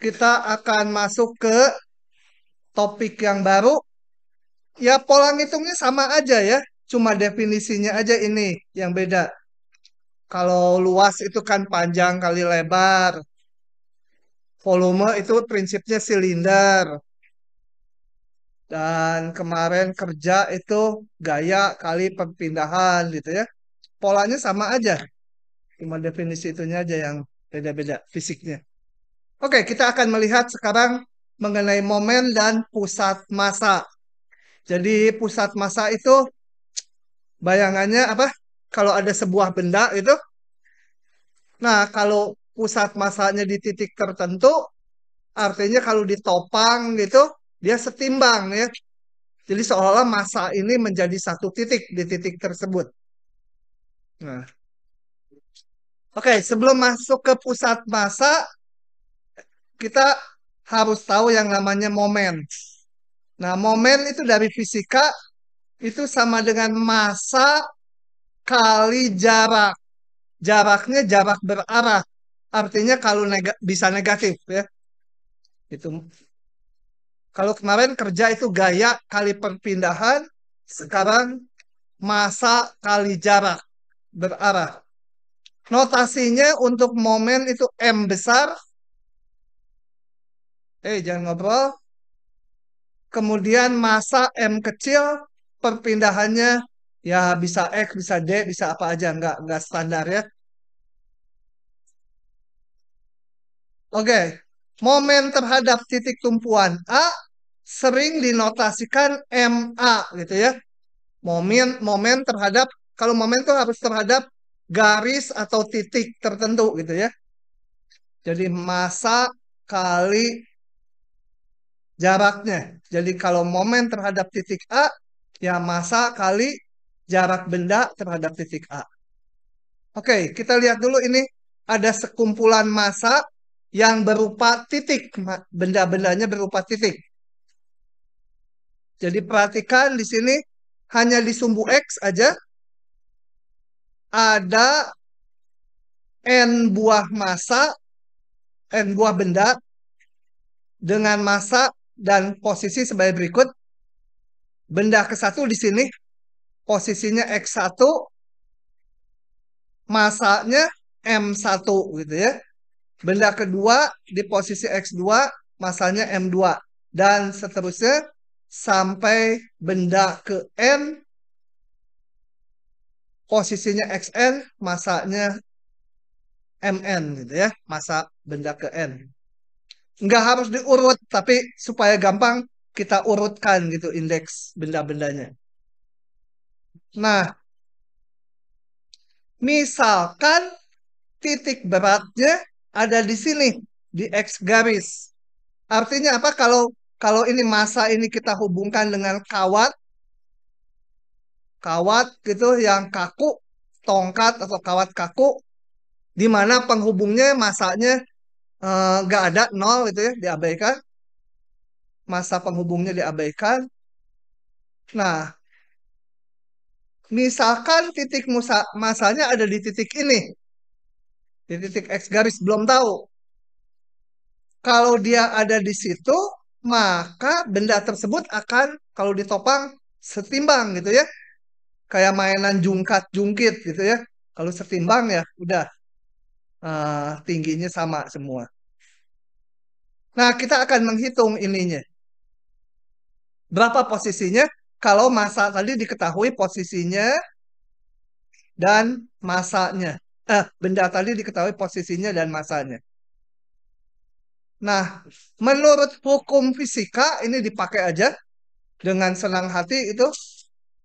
kita akan masuk ke topik yang baru. Ya pola ngitungnya sama aja ya, cuma definisinya aja ini yang beda. Kalau luas itu kan panjang kali lebar. Volume itu prinsipnya silinder. Dan kemarin kerja itu gaya kali perpindahan gitu ya. Polanya sama aja. Cuma definisi itunya aja yang beda-beda fisiknya. Oke, kita akan melihat sekarang mengenai momen dan pusat massa. Jadi pusat massa itu bayangannya apa? Kalau ada sebuah benda itu. Nah, kalau pusat masanya di titik tertentu, artinya kalau ditopang gitu, dia setimbang ya. Jadi seolah-olah masa ini menjadi satu titik di titik tersebut. Nah. Oke, sebelum masuk ke pusat masa, kita harus tahu yang namanya momen. Nah, momen itu dari fisika itu sama dengan masa kali jarak. Jaraknya jarak berarah. Artinya kalau neg bisa negatif ya. Itu kalau kemarin kerja itu gaya kali perpindahan, sekarang masa kali jarak berarah. Notasinya untuk momen itu M besar, eh jangan ngobrol. Kemudian masa M kecil perpindahannya ya bisa X, bisa D, bisa apa aja. Nggak, nggak standar ya. Oke, momen terhadap titik tumpuan A sering dinotasikan MA gitu ya. Momen, momen terhadap, kalau momen itu harus terhadap garis atau titik tertentu gitu ya. Jadi masa kali jaraknya. Jadi kalau momen terhadap titik A, ya masa kali jarak benda terhadap titik A. Oke, kita lihat dulu ini ada sekumpulan masa yang berupa titik. Benda-bendanya berupa titik. Jadi perhatikan di sini hanya di sumbu X aja ada N buah masa, N buah benda dengan masa dan posisi sebagai berikut. Benda ke-1 di sini posisinya X1, masanya M1 gitu ya. Benda kedua di posisi X2, masanya M2. Dan seterusnya sampai benda ke N, posisinya XN, masanya MN gitu ya, masa benda ke N nggak harus diurut tapi supaya gampang kita urutkan gitu indeks benda-bendanya. Nah, misalkan titik beratnya ada di sini di x garis. Artinya apa? Kalau kalau ini masa ini kita hubungkan dengan kawat, kawat gitu yang kaku, tongkat atau kawat kaku, di mana penghubungnya masanya Eh, nggak ada nol itu ya diabaikan masa penghubungnya diabaikan nah misalkan titik musa, masanya ada di titik ini di titik x garis belum tahu kalau dia ada di situ maka benda tersebut akan kalau ditopang setimbang gitu ya kayak mainan jungkat jungkit gitu ya kalau setimbang ya udah uh, tingginya sama semua. Nah, kita akan menghitung ininya. Berapa posisinya? Kalau masa tadi diketahui posisinya dan masanya. Eh, benda tadi diketahui posisinya dan masanya. Nah, menurut hukum fisika ini dipakai aja dengan senang hati itu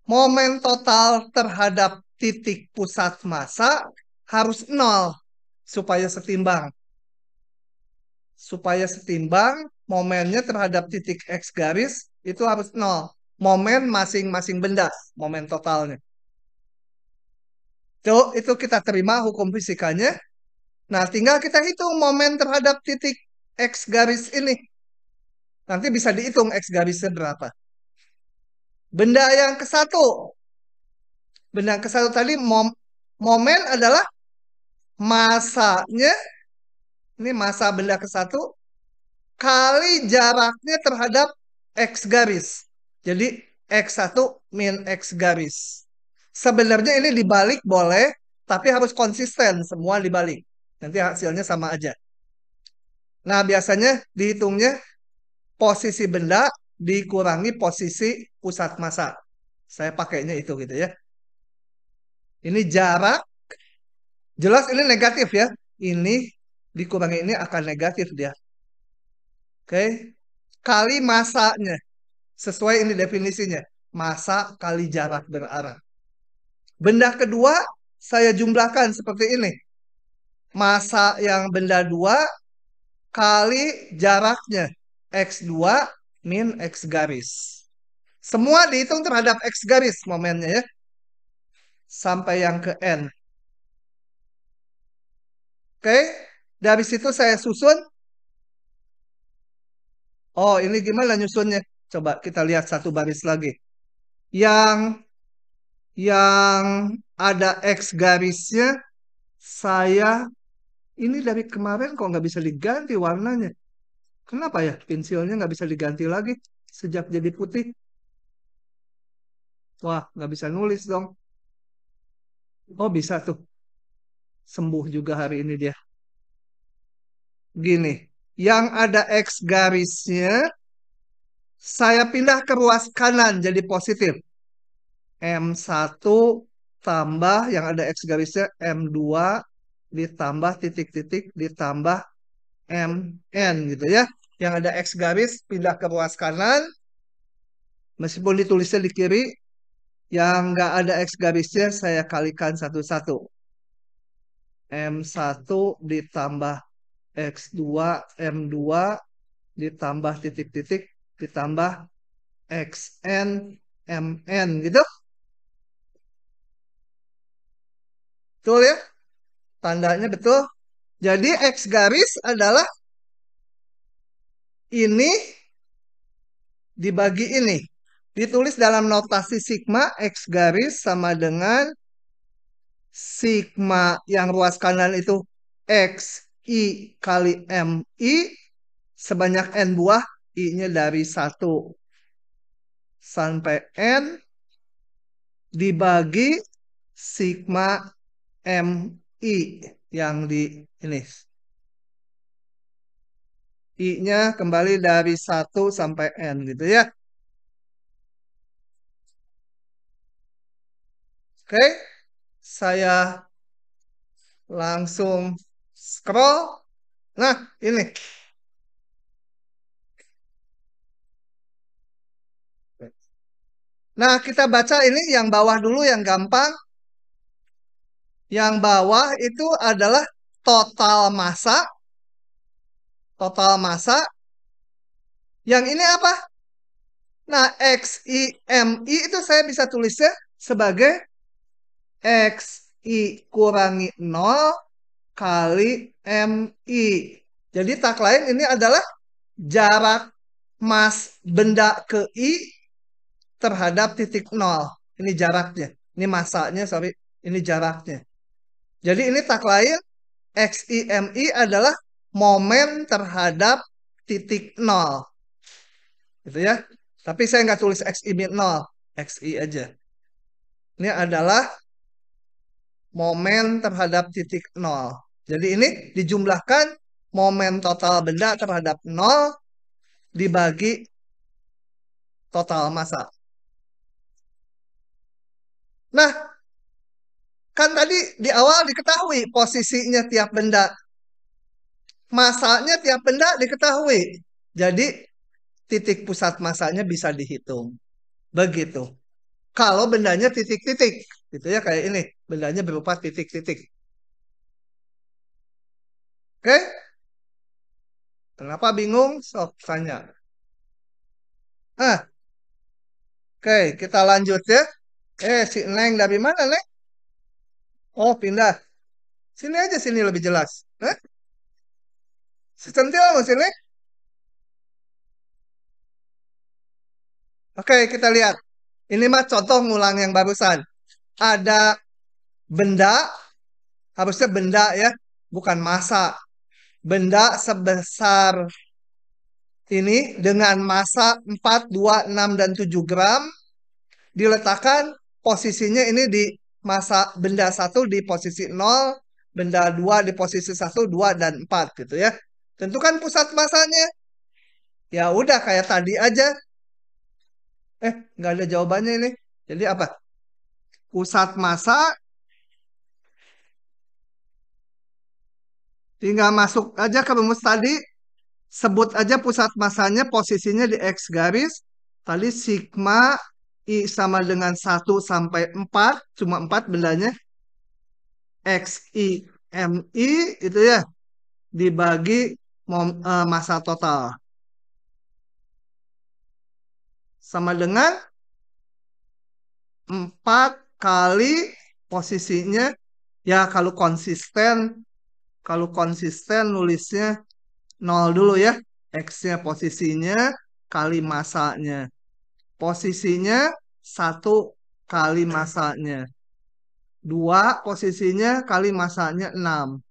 momen total terhadap titik pusat masa harus nol supaya setimbang. Supaya setimbang, momennya terhadap titik X garis itu harus nol. Momen masing-masing benda, momen totalnya. Itu, itu kita terima hukum fisikanya. Nah, tinggal kita hitung momen terhadap titik X garis ini. Nanti bisa dihitung X garisnya berapa. Benda yang ke satu. Benda yang ke satu tadi mom, momen adalah masanya ini masa benda ke satu kali jaraknya terhadap x garis. Jadi x1 min x garis. Sebenarnya ini dibalik boleh, tapi harus konsisten semua dibalik. Nanti hasilnya sama aja. Nah, biasanya dihitungnya posisi benda dikurangi posisi pusat massa. Saya pakainya itu gitu ya. Ini jarak Jelas ini negatif ya. Ini dikurangi ini akan negatif dia. Oke. Kali masanya. Sesuai ini definisinya. Masa kali jarak berarah. Benda kedua saya jumlahkan seperti ini. Masa yang benda dua kali jaraknya. X2 min X garis. Semua dihitung terhadap X garis momennya ya. Sampai yang ke N. Oke, dari situ saya susun. Oh, ini gimana nyusunnya? Coba kita lihat satu baris lagi. Yang yang ada X garisnya, saya ini dari kemarin kok nggak bisa diganti warnanya. Kenapa ya pensilnya nggak bisa diganti lagi sejak jadi putih? Wah, nggak bisa nulis dong. Oh, bisa tuh sembuh juga hari ini dia. Gini, yang ada X garisnya, saya pindah ke ruas kanan jadi positif. M1 tambah yang ada X garisnya M2 ditambah titik-titik ditambah MN gitu ya. Yang ada X garis pindah ke ruas kanan. Meskipun ditulisnya di kiri, yang nggak ada X garisnya saya kalikan satu-satu. M1 ditambah X2 M2 ditambah titik-titik ditambah XN MN gitu. Betul ya? Tandanya betul. Jadi X garis adalah ini dibagi ini. Ditulis dalam notasi sigma X garis sama dengan sigma yang ruas kanan itu X I kali M I sebanyak N buah I-nya dari 1 sampai N dibagi sigma M I yang di ini. I-nya kembali dari 1 sampai N gitu ya. Oke. Okay saya langsung scroll. Nah, ini. Nah, kita baca ini yang bawah dulu yang gampang. Yang bawah itu adalah total masa. Total masa. Yang ini apa? Nah, X, M, XIMI itu saya bisa tulisnya sebagai X I kurangi 0 kali M I. Jadi tak lain ini adalah jarak mas benda ke I terhadap titik 0. Ini jaraknya. Ini masanya, sorry. Ini jaraknya. Jadi ini tak lain X I M i adalah momen terhadap titik 0. Gitu ya. Tapi saya nggak tulis X XIMI 0. I aja. Ini adalah momen terhadap titik nol. Jadi ini dijumlahkan momen total benda terhadap nol dibagi total massa. Nah, kan tadi di awal diketahui posisinya tiap benda. Masanya tiap benda diketahui. Jadi titik pusat masanya bisa dihitung. Begitu. Kalau bendanya titik-titik, gitu ya kayak ini. Bendanya berupa titik-titik. Oke? Kenapa bingung? Sok tanya. Ah. Oke, kita lanjut ya. Eh, si Neng dari mana, Neng? Oh, pindah. Sini aja, sini lebih jelas. Eh? Si centil sini. Neng? Oke, kita lihat. Ini mah contoh ngulang yang barusan. Ada benda harusnya benda ya bukan masa benda sebesar ini dengan masa 4, 2, 6, dan 7 gram diletakkan posisinya ini di masa benda satu di posisi 0, benda 2 di posisi 1, 2, dan 4 gitu ya. Tentukan pusat masanya. Ya udah kayak tadi aja. Eh, nggak ada jawabannya ini. Jadi apa? Pusat masa Tinggal masuk aja ke rumus tadi, sebut aja pusat masanya posisinya di X garis, tadi sigma I sama dengan 1 sampai 4, cuma 4 bendanya, X, I, M, I, itu ya, dibagi e, masa total. Sama dengan 4 kali posisinya, ya kalau konsisten kalau konsisten nulisnya nol dulu ya. X-nya posisinya kali masanya. Posisinya satu kali masanya. dua posisinya kali masanya enam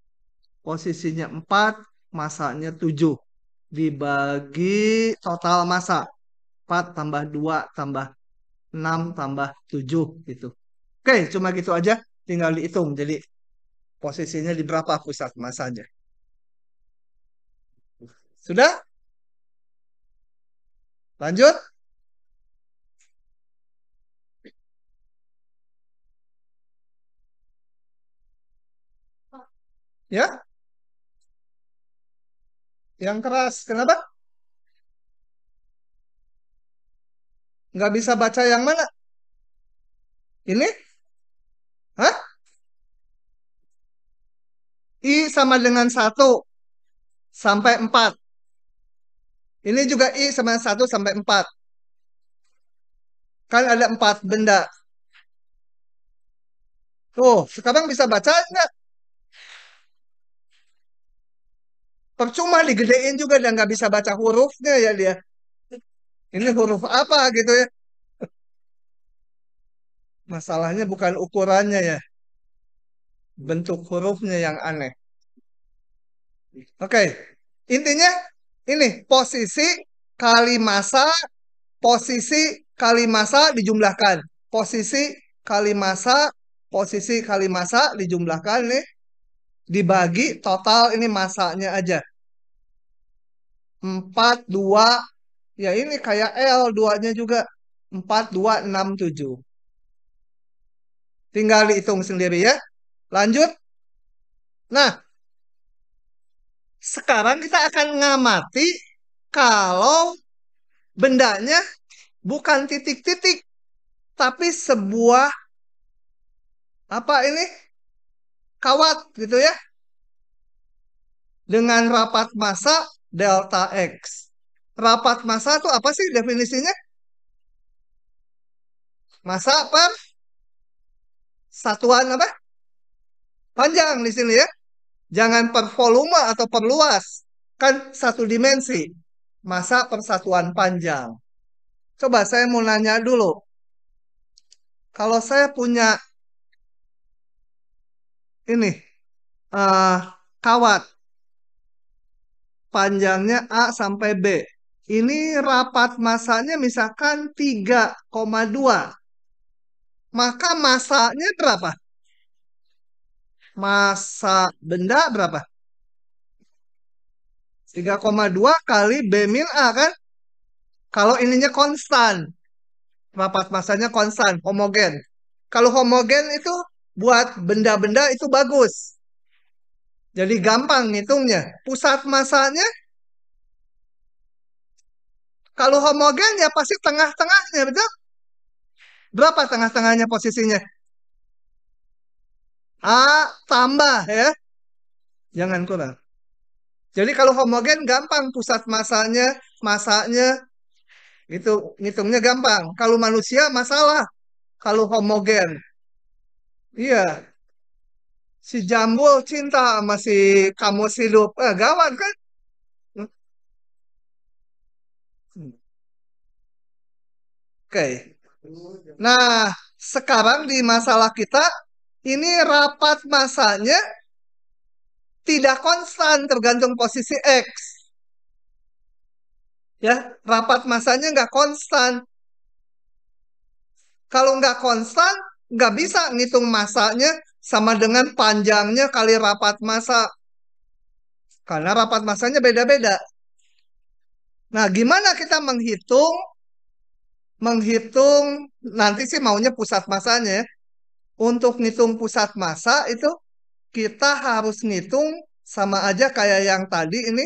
Posisinya empat masanya tujuh Dibagi total masa. 4 tambah 2 tambah 6 tambah 7 gitu. Oke, cuma gitu aja. Tinggal dihitung. Jadi posisinya di berapa pusat masanya? Sudah? Lanjut. Ya? Yang keras, kenapa? Nggak bisa baca yang mana? Ini? sama dengan 1 sampai 4. Ini juga I sama 1 sampai 4. Kan ada 4 benda. Tuh, sekarang bisa baca enggak? Percuma digedein juga dan nggak bisa baca hurufnya ya dia. Ini huruf apa gitu ya. Masalahnya bukan ukurannya ya bentuk hurufnya yang aneh. Oke, okay. intinya ini posisi kali masa, posisi kali masa dijumlahkan, posisi kali masa, posisi kali masa dijumlahkan nih, dibagi total ini masanya aja. 4, 2, ya ini kayak L, 2-nya juga. 4, 2, 6, 7. Tinggal dihitung sendiri ya. Lanjut. Nah, sekarang kita akan ngamati kalau bendanya bukan titik-titik tapi sebuah apa ini kawat gitu ya dengan rapat massa delta x rapat massa itu apa sih definisinya masa per satuan apa panjang di sini ya Jangan per volume atau per luas. Kan satu dimensi. Masa persatuan panjang. Coba saya mau nanya dulu. Kalau saya punya ini uh, kawat panjangnya A sampai B. Ini rapat masanya misalkan 3,2. Maka masanya berapa? masa benda berapa? 3,2 kali B min A kan? Kalau ininya konstan. Rapat masanya konstan, homogen. Kalau homogen itu buat benda-benda itu bagus. Jadi gampang ngitungnya. Pusat masanya kalau homogen ya pasti tengah-tengahnya, betul? Berapa tengah-tengahnya posisinya? A tambah ya. Jangan kurang. Jadi kalau homogen gampang pusat masanya, masanya itu ngitungnya gampang. Kalau manusia masalah. Kalau homogen. Iya. Si jambul cinta sama si kamu si Eh, gawat kan? Hmm. Hmm. Oke. Okay. Nah, sekarang di masalah kita ini rapat masanya tidak konstan tergantung posisi X. Ya, rapat masanya nggak konstan. Kalau nggak konstan, nggak bisa ngitung masanya sama dengan panjangnya kali rapat masa. Karena rapat masanya beda-beda. Nah, gimana kita menghitung? Menghitung, nanti sih maunya pusat masanya ya untuk ngitung pusat massa itu kita harus ngitung sama aja kayak yang tadi ini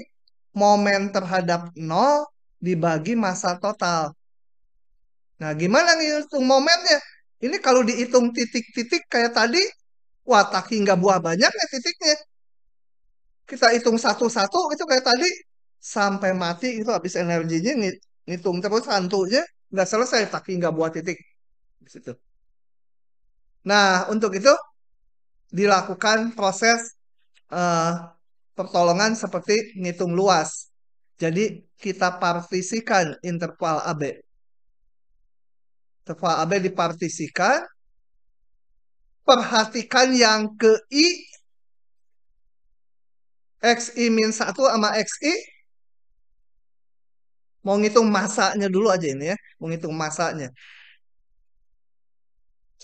momen terhadap nol dibagi massa total. Nah, gimana ngitung momennya? Ini kalau dihitung titik-titik kayak tadi, wah tak hingga buah banyak ya titiknya. Kita hitung satu-satu itu kayak tadi sampai mati itu habis energinya ngitung terus hantunya nggak selesai tak hingga buah titik di situ. Nah, untuk itu dilakukan proses uh, pertolongan seperti ngitung luas. Jadi kita partisikan interval AB. Interval AB dipartisikan. Perhatikan yang ke I. XI min 1 sama XI. Mau ngitung masanya dulu aja ini ya. Mau ngitung masanya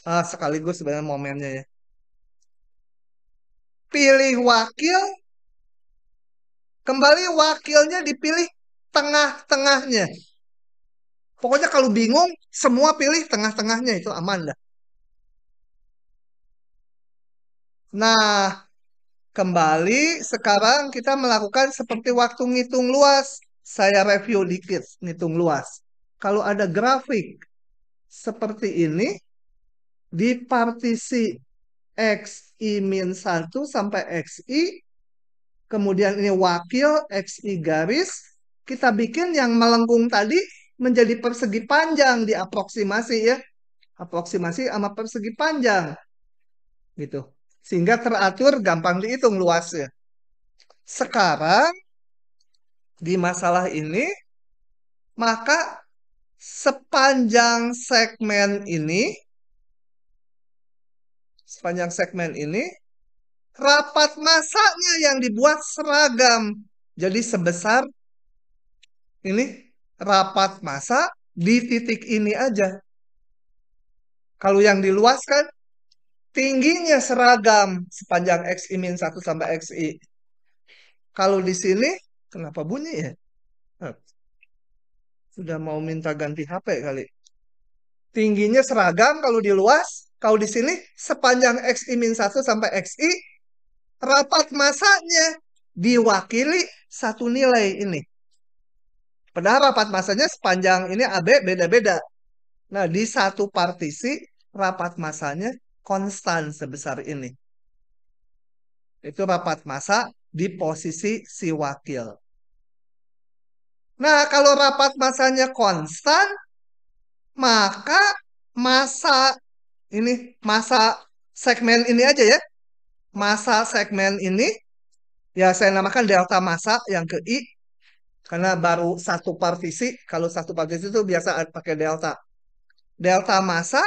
uh, eh, sekaligus sebenarnya momennya ya pilih wakil kembali wakilnya dipilih tengah-tengahnya pokoknya kalau bingung semua pilih tengah-tengahnya itu aman dah nah kembali sekarang kita melakukan seperti waktu ngitung luas saya review dikit ngitung luas kalau ada grafik seperti ini di partisi XI min 1 sampai x i kemudian ini wakil x i garis, kita bikin yang melengkung tadi menjadi persegi panjang di aproksimasi ya. Aproksimasi sama persegi panjang. Gitu. Sehingga teratur gampang dihitung luasnya. Sekarang di masalah ini maka sepanjang segmen ini sepanjang segmen ini rapat masanya yang dibuat seragam. Jadi sebesar ini rapat masa di titik ini aja. Kalau yang diluaskan tingginya seragam sepanjang x min 1 sampai XI. Kalau di sini, kenapa bunyi ya? Eh, sudah mau minta ganti HP kali. Tingginya seragam kalau diluas, kalau di sini sepanjang XI min 1 sampai XI, rapat masanya diwakili satu nilai ini. Padahal rapat masanya sepanjang ini AB beda-beda. Nah, di satu partisi rapat masanya konstan sebesar ini. Itu rapat masa di posisi si wakil. Nah, kalau rapat masanya konstan, maka masa ini masa segmen ini aja ya. Masa segmen ini ya saya namakan delta masa yang ke I karena baru satu partisi. Kalau satu partisi itu biasa pakai delta. Delta masa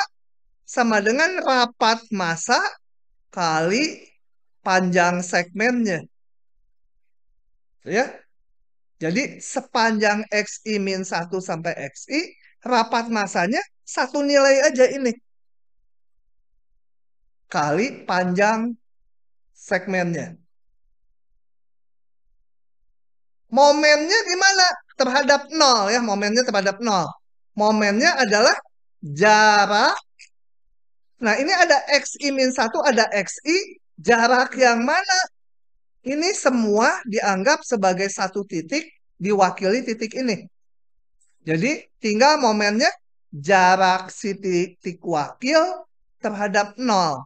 sama dengan rapat masa kali panjang segmennya. Ya. Jadi sepanjang XI min 1 sampai XI, rapat masanya satu nilai aja ini kali panjang segmennya. Momennya di mana? Terhadap nol ya, momennya terhadap nol. Momennya adalah jarak. Nah ini ada xi min 1, ada xi. Jarak yang mana? Ini semua dianggap sebagai satu titik diwakili titik ini. Jadi tinggal momennya jarak si titik wakil terhadap nol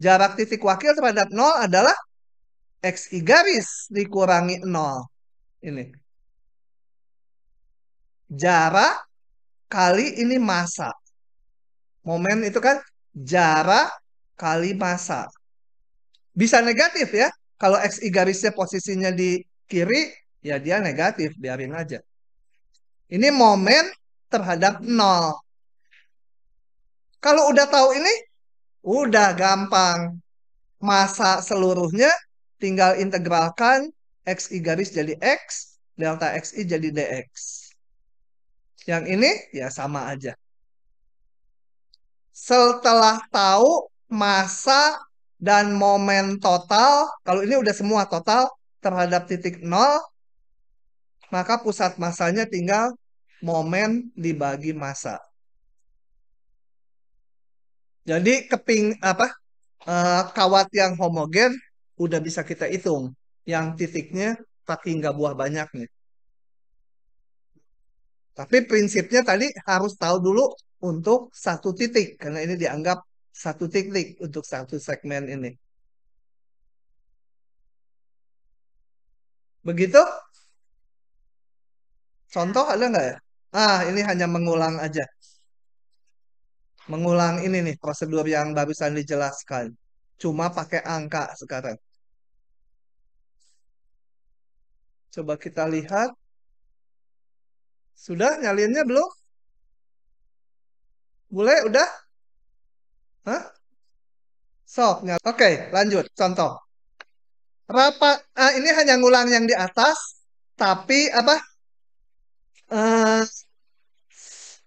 jarak titik wakil terhadap 0 adalah x XI garis dikurangi 0. Ini. Jarak kali ini masa. Momen itu kan jarak kali masa. Bisa negatif ya. Kalau x XI garisnya posisinya di kiri, ya dia negatif. Biarin aja. Ini momen terhadap 0. Kalau udah tahu ini, Udah gampang. Masa seluruhnya tinggal integralkan XI garis jadi X, delta XI jadi DX. Yang ini ya sama aja. Setelah tahu masa dan momen total, kalau ini udah semua total terhadap titik 0, maka pusat masanya tinggal momen dibagi masa. Jadi keping apa uh, kawat yang homogen udah bisa kita hitung yang titiknya kaki nggak buah banyak nih. Tapi prinsipnya tadi harus tahu dulu untuk satu titik karena ini dianggap satu titik untuk satu segmen ini. Begitu? Contoh ada nggak ya? Ah, ini hanya mengulang aja mengulang ini nih prosedur yang barusan dijelaskan. Cuma pakai angka sekarang. Coba kita lihat. Sudah nyalinnya belum? Boleh? Udah? Hah? Sok. Oke, okay, lanjut. Contoh. Rapat. Ah, eh, ini hanya ngulang yang di atas. Tapi apa? Uh,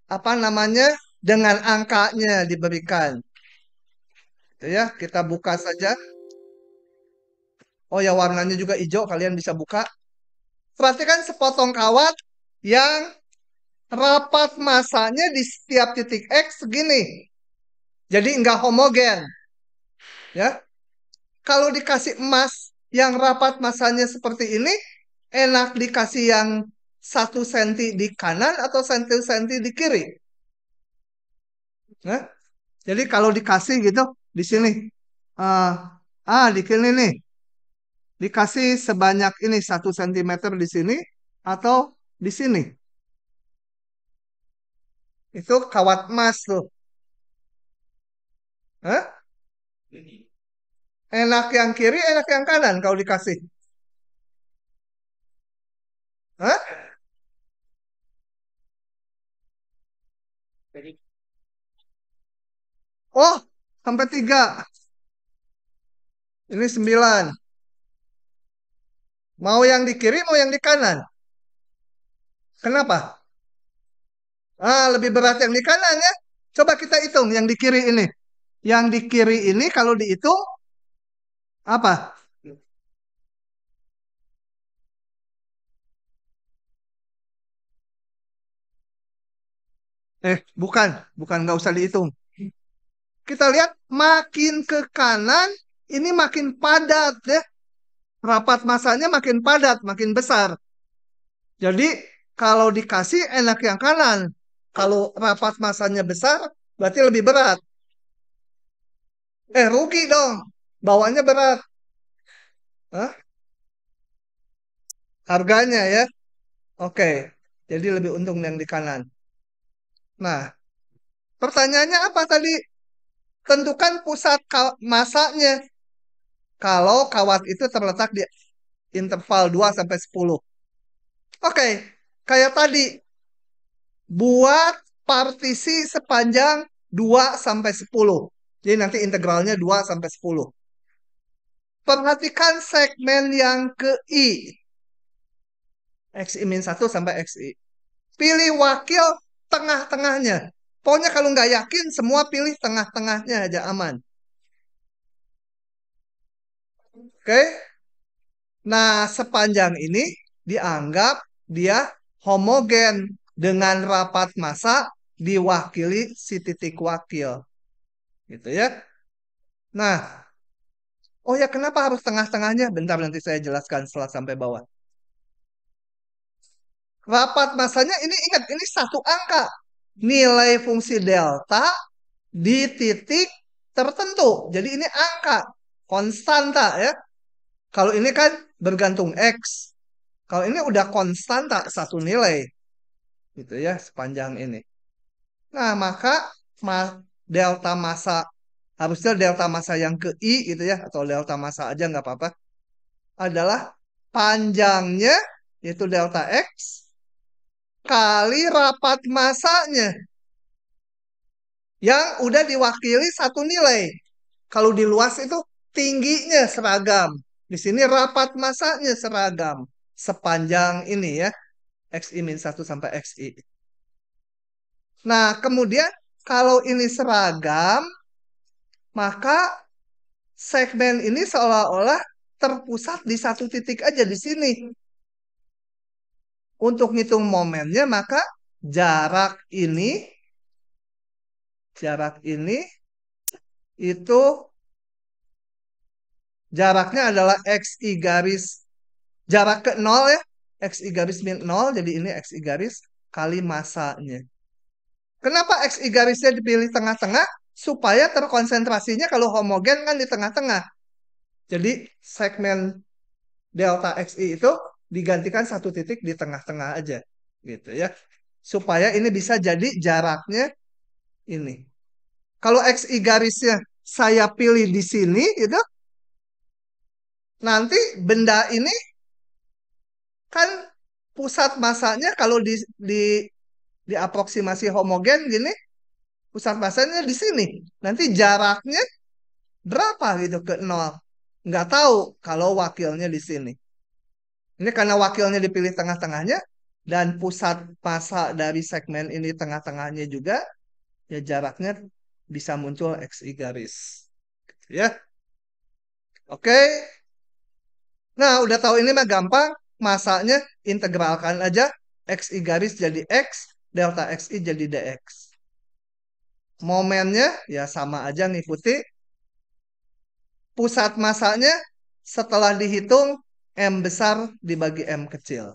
apa namanya? dengan angkanya diberikan. Itu ya, kita buka saja. Oh ya warnanya juga hijau, kalian bisa buka. Perhatikan sepotong kawat yang rapat masanya di setiap titik X segini. Jadi nggak homogen. Ya. Kalau dikasih emas yang rapat masanya seperti ini, enak dikasih yang satu senti di kanan atau senti senti di kiri. Ya. Jadi kalau dikasih gitu di sini, uh, ah di sini nih, dikasih sebanyak ini satu sentimeter di sini atau di sini. Itu kawat emas tuh. Hah? Enak yang kiri, enak yang kanan kalau dikasih. Hah? Oh, sampai tiga. Ini sembilan. Mau yang di kiri, mau yang di kanan. Kenapa? Ah, lebih berat yang di kanan ya. Coba kita hitung yang di kiri ini. Yang di kiri ini kalau dihitung apa? Eh, bukan, bukan nggak usah dihitung kita lihat makin ke kanan ini makin padat ya. Rapat masanya makin padat, makin besar. Jadi kalau dikasih enak yang kanan. Kalau rapat masanya besar berarti lebih berat. Eh rugi dong, bawanya berat. Hah? Harganya ya. Oke, jadi lebih untung yang di kanan. Nah, pertanyaannya apa tadi? tentukan pusat masanya kalau kawat itu terletak di interval 2 sampai 10. Oke, okay. kayak tadi buat partisi sepanjang 2 sampai 10. Jadi nanti integralnya 2 sampai 10. Perhatikan segmen yang ke I. XI min 1 sampai XI. Pilih wakil tengah-tengahnya. Pokoknya kalau nggak yakin, semua pilih tengah-tengahnya aja aman. Oke. Nah, sepanjang ini dianggap dia homogen dengan rapat masa diwakili si titik wakil. Gitu ya. Nah, oh ya kenapa harus tengah-tengahnya? Bentar nanti saya jelaskan setelah sampai bawah. Rapat masanya ini ingat ini satu angka nilai fungsi delta di titik tertentu. Jadi ini angka konstanta ya. Kalau ini kan bergantung x. Kalau ini udah konstanta satu nilai. Gitu ya sepanjang ini. Nah, maka ma delta massa harusnya delta massa yang ke i gitu ya atau delta massa aja nggak apa-apa adalah panjangnya yaitu delta x kali rapat masanya yang udah diwakili satu nilai. Kalau di luas itu tingginya seragam. Di sini rapat masanya seragam sepanjang ini ya. XI min 1 sampai XI. Nah, kemudian kalau ini seragam, maka segmen ini seolah-olah terpusat di satu titik aja di sini. Untuk ngitung momennya maka jarak ini jarak ini itu jaraknya adalah xi garis jarak ke nol ya xi garis min nol jadi ini xi garis kali masanya kenapa xi garisnya dipilih tengah-tengah supaya terkonsentrasinya kalau homogen kan di tengah-tengah jadi segmen delta xi itu digantikan satu titik di tengah-tengah aja gitu ya supaya ini bisa jadi jaraknya ini kalau x y garisnya saya pilih di sini gitu nanti benda ini kan pusat masanya kalau di di di aproksimasi homogen gini pusat masanya di sini nanti jaraknya berapa gitu ke nol nggak tahu kalau wakilnya di sini ini karena wakilnya dipilih tengah-tengahnya dan pusat pasal dari segmen ini tengah-tengahnya juga, ya jaraknya bisa muncul XI garis. ya. Oke. Nah, udah tahu ini mah gampang. Masanya integralkan aja XI garis jadi X, delta XI jadi DX. Momennya ya sama aja ngikuti. Pusat masanya setelah dihitung M besar dibagi M kecil.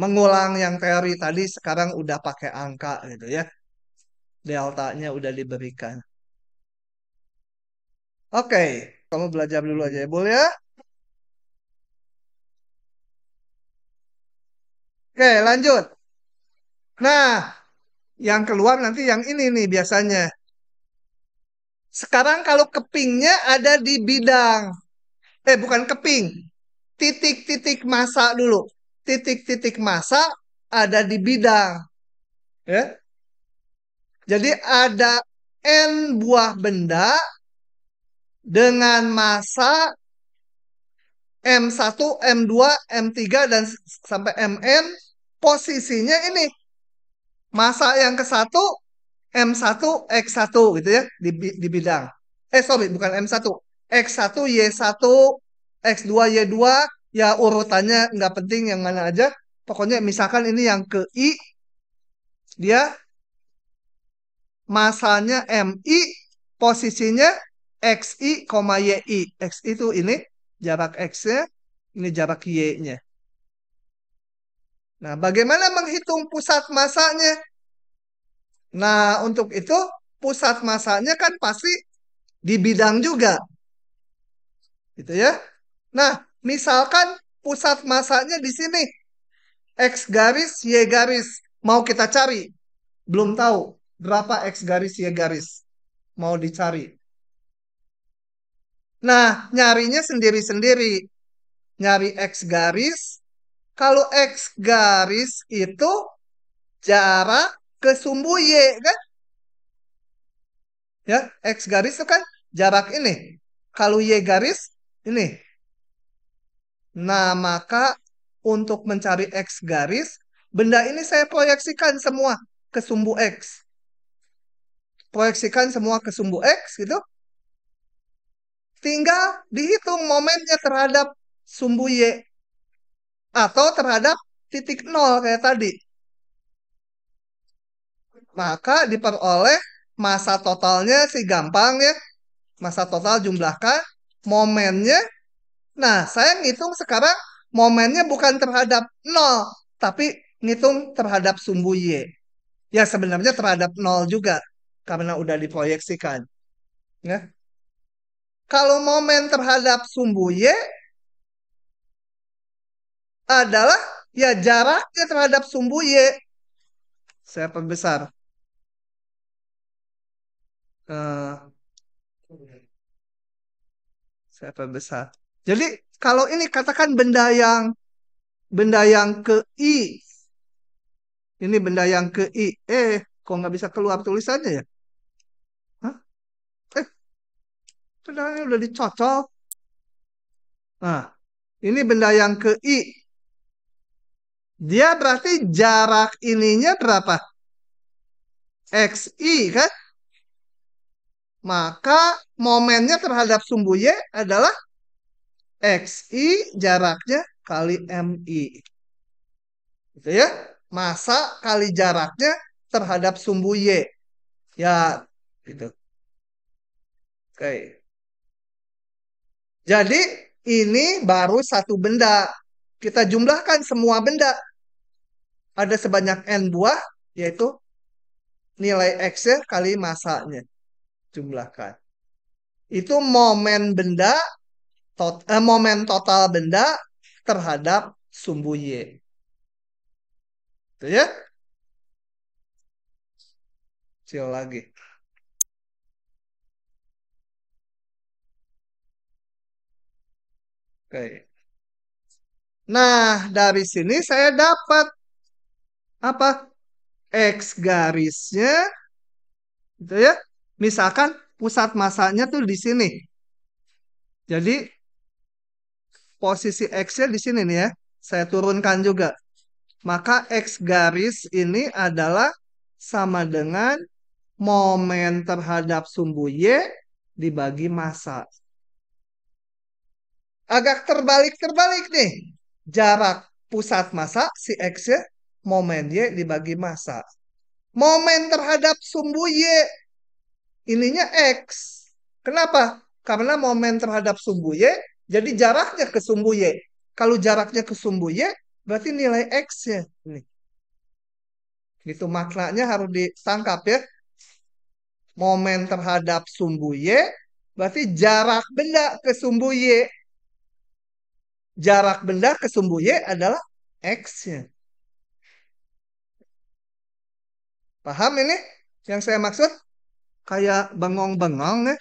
Mengulang yang teori tadi sekarang udah pakai angka gitu ya. Deltanya udah diberikan. Oke, okay. kamu belajar dulu aja ya, Bul ya. Oke, okay, lanjut. Nah, yang keluar nanti yang ini nih biasanya. Sekarang kalau kepingnya ada di bidang eh bukan keping, titik-titik masa dulu. Titik-titik masa ada di bidang. Ya. Jadi ada n buah benda dengan masa M1, M2, M3 dan sampai MN posisinya ini masa yang ke satu M1 X1 gitu ya di, di bidang. Eh sorry bukan M1 X1, Y1, X2, Y2, ya urutannya nggak penting yang mana aja. Pokoknya misalkan ini yang ke I, dia masanya MI, posisinya XI, YI. X itu ini, jarak X-nya, ini jarak Y-nya. Nah, bagaimana menghitung pusat masanya? Nah, untuk itu pusat masanya kan pasti di bidang juga gitu ya. Nah, misalkan pusat masanya di sini x garis y garis mau kita cari belum tahu berapa x garis y garis mau dicari. Nah, nyarinya sendiri-sendiri. Nyari x garis. Kalau x garis itu jarak ke sumbu y kan? Ya, x garis itu kan jarak ini. Kalau y garis ini. Nah, maka untuk mencari X garis, benda ini saya proyeksikan semua ke sumbu X. Proyeksikan semua ke sumbu X gitu. Tinggal dihitung momennya terhadap sumbu Y. Atau terhadap titik nol kayak tadi. Maka diperoleh masa totalnya sih gampang ya. Masa total jumlahkan momennya. Nah, saya ngitung sekarang momennya bukan terhadap nol, tapi ngitung terhadap sumbu Y. Ya sebenarnya terhadap nol juga, karena udah diproyeksikan. Ya. Kalau momen terhadap sumbu Y adalah ya jaraknya terhadap sumbu Y. Saya perbesar. Uh, Siapa besar. Jadi kalau ini katakan benda yang benda yang ke i. Ini benda yang ke i. Eh, kok nggak bisa keluar tulisannya ya? Hah? Eh, udah dicocol. Nah, ini benda yang ke i. Dia berarti jarak ininya berapa? XI kan? maka momennya terhadap sumbu Y adalah XI jaraknya kali MI. Gitu ya. Masa kali jaraknya terhadap sumbu Y. Ya, gitu. Oke. Jadi ini baru satu benda. Kita jumlahkan semua benda. Ada sebanyak N buah, yaitu nilai X-nya kali masanya jumlahkan. Itu momen benda tot, eh, momen total benda terhadap sumbu Y. Itu ya. Kecil lagi. Oke. Nah, dari sini saya dapat apa? X garisnya. itu ya. Misalkan pusat masanya tuh di sini. Jadi posisi x di sini nih ya. Saya turunkan juga. Maka X garis ini adalah sama dengan momen terhadap sumbu Y dibagi massa. Agak terbalik-terbalik nih. Jarak pusat massa, si x ya. momen Y dibagi massa. Momen terhadap sumbu Y ininya X. Kenapa? Karena momen terhadap sumbu Y, jadi jaraknya ke sumbu Y. Kalau jaraknya ke sumbu Y, berarti nilai X-nya. Ini. Gitu maknanya harus ditangkap ya. Momen terhadap sumbu Y, berarti jarak benda ke sumbu Y. Jarak benda ke sumbu Y adalah X-nya. Paham ini yang saya maksud? kayak bengong-bengong ya.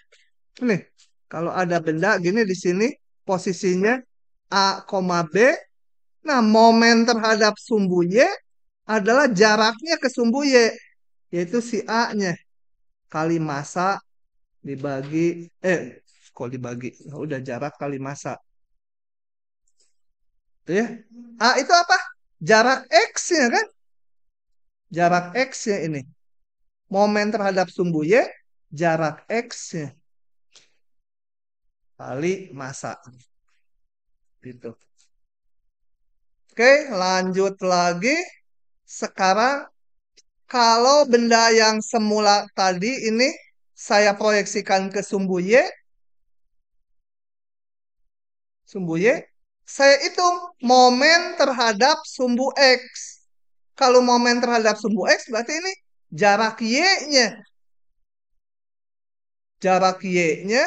Nih, kalau ada benda gini di sini posisinya A, B. Nah, momen terhadap sumbu Y adalah jaraknya ke sumbu Y, yaitu si A-nya. Kali masa dibagi, eh, kok dibagi? Nah, udah jarak kali masa. itu ya. A itu apa? Jarak X-nya kan? Jarak X-nya ini. Momen terhadap sumbu Y jarak X kali masa. Gitu. Oke, lanjut lagi. Sekarang kalau benda yang semula tadi ini saya proyeksikan ke sumbu Y. Sumbu Y. Saya hitung momen terhadap sumbu X. Kalau momen terhadap sumbu X berarti ini jarak Y-nya jarak Y-nya,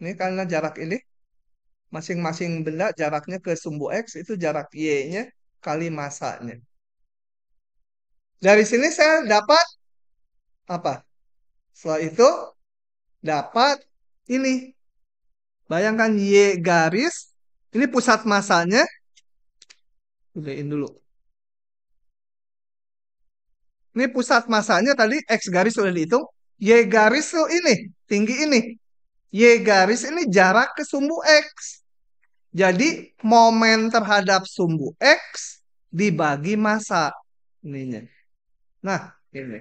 ini karena jarak ini, masing-masing benda jaraknya ke sumbu X itu jarak Y-nya kali masanya. Dari sini saya dapat apa? Setelah itu dapat ini. Bayangkan Y garis, ini pusat masanya. Udahin dulu. Ini pusat masanya tadi X garis sudah dihitung. Y garis tuh ini, tinggi ini. Y garis ini jarak ke sumbu X. Jadi momen terhadap sumbu X dibagi masa Ininya. Nah, ini.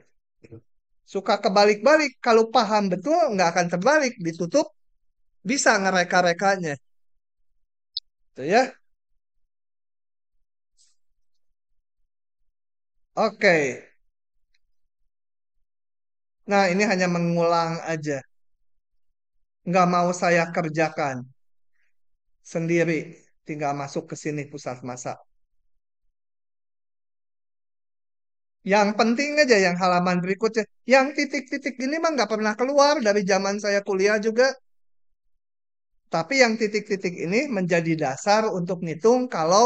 Suka kebalik-balik. Kalau paham betul nggak akan terbalik. Ditutup bisa ngereka-rekanya. Itu ya. Oke. Okay. Nah, ini hanya mengulang aja. Nggak mau saya iya. kerjakan sendiri. Tinggal masuk ke sini pusat masa. Yang penting aja yang halaman berikutnya. Yang titik-titik ini mah nggak pernah keluar dari zaman saya kuliah juga. Tapi yang titik-titik ini menjadi dasar untuk ngitung kalau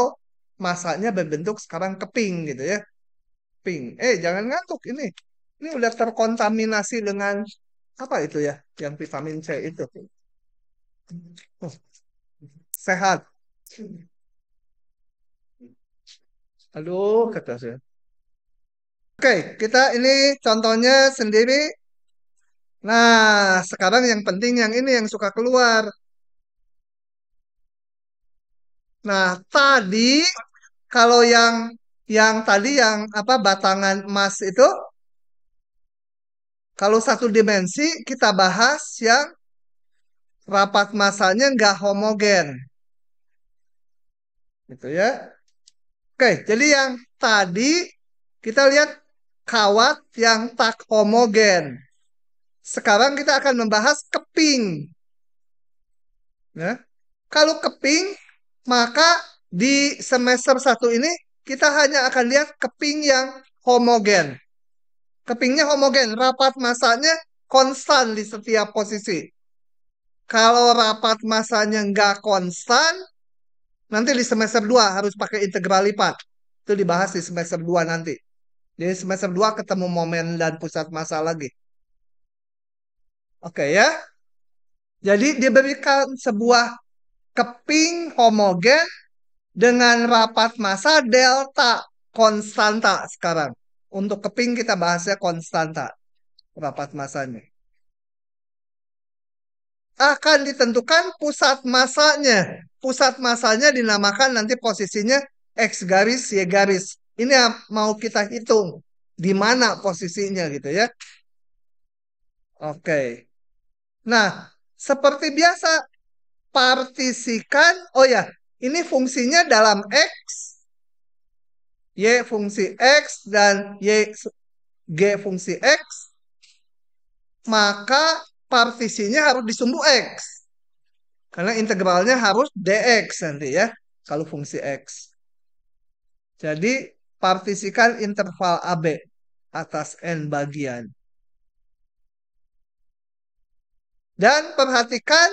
masanya berbentuk sekarang keping gitu ya. Ping. Eh, jangan ngantuk ini ini udah terkontaminasi dengan apa itu ya yang vitamin C itu oh, sehat aduh kata saya oke kita ini contohnya sendiri nah sekarang yang penting yang ini yang suka keluar nah tadi kalau yang yang tadi yang apa batangan emas itu kalau satu dimensi kita bahas yang rapat masanya nggak homogen. Gitu ya. Oke, jadi yang tadi kita lihat kawat yang tak homogen. Sekarang kita akan membahas keping. Ya. Kalau keping, maka di semester satu ini kita hanya akan lihat keping yang homogen kepingnya homogen, rapat masanya konstan di setiap posisi. Kalau rapat masanya nggak konstan, nanti di semester 2 harus pakai integral lipat. Itu dibahas di semester 2 nanti. Jadi semester 2 ketemu momen dan pusat masa lagi. Oke ya. Jadi diberikan sebuah keping homogen dengan rapat masa delta konstanta sekarang. Untuk keping kita bahasnya konstanta rapat masanya. Akan ditentukan pusat masanya. Pusat masanya dinamakan nanti posisinya X garis, Y garis. Ini yang mau kita hitung. Di mana posisinya gitu ya. Oke. Nah, seperti biasa, partisikan. Oh ya, ini fungsinya dalam X Y fungsi X dan Y G fungsi X, maka partisinya harus disumbu X. Karena integralnya harus dx nanti ya, kalau fungsi X. Jadi partisikan interval AB atas N bagian. Dan perhatikan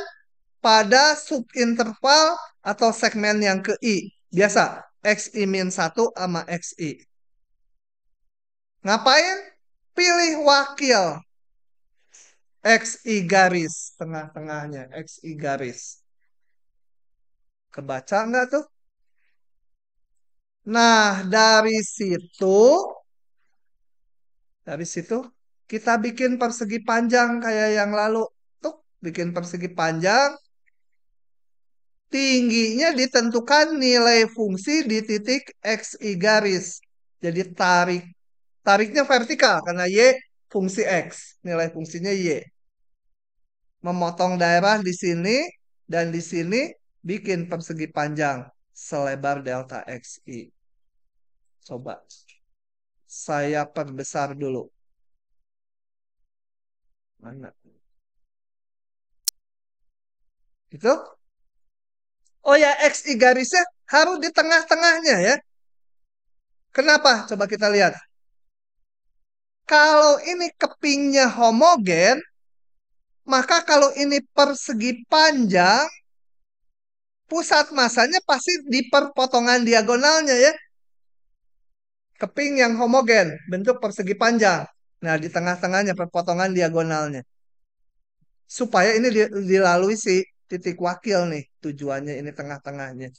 pada subinterval atau segmen yang ke I. Biasa, XI min 1 sama XI. Ngapain? Pilih wakil. XI garis. Tengah-tengahnya. XI garis. Kebaca nggak tuh? Nah, dari situ dari situ kita bikin persegi panjang kayak yang lalu. Tuh, bikin persegi panjang tingginya ditentukan nilai fungsi di titik x y garis. Jadi tarik. Tariknya vertikal karena Y fungsi X. Nilai fungsinya Y. Memotong daerah di sini dan di sini bikin persegi panjang selebar delta XI. Coba. Saya perbesar dulu. Mana? Itu Oh ya, XI garisnya harus di tengah-tengahnya ya. Kenapa? Coba kita lihat. Kalau ini kepingnya homogen, maka kalau ini persegi panjang, pusat masanya pasti di perpotongan diagonalnya ya. Keping yang homogen, bentuk persegi panjang. Nah, di tengah-tengahnya perpotongan diagonalnya. Supaya ini dilalui si titik wakil nih tujuannya ini tengah-tengahnya.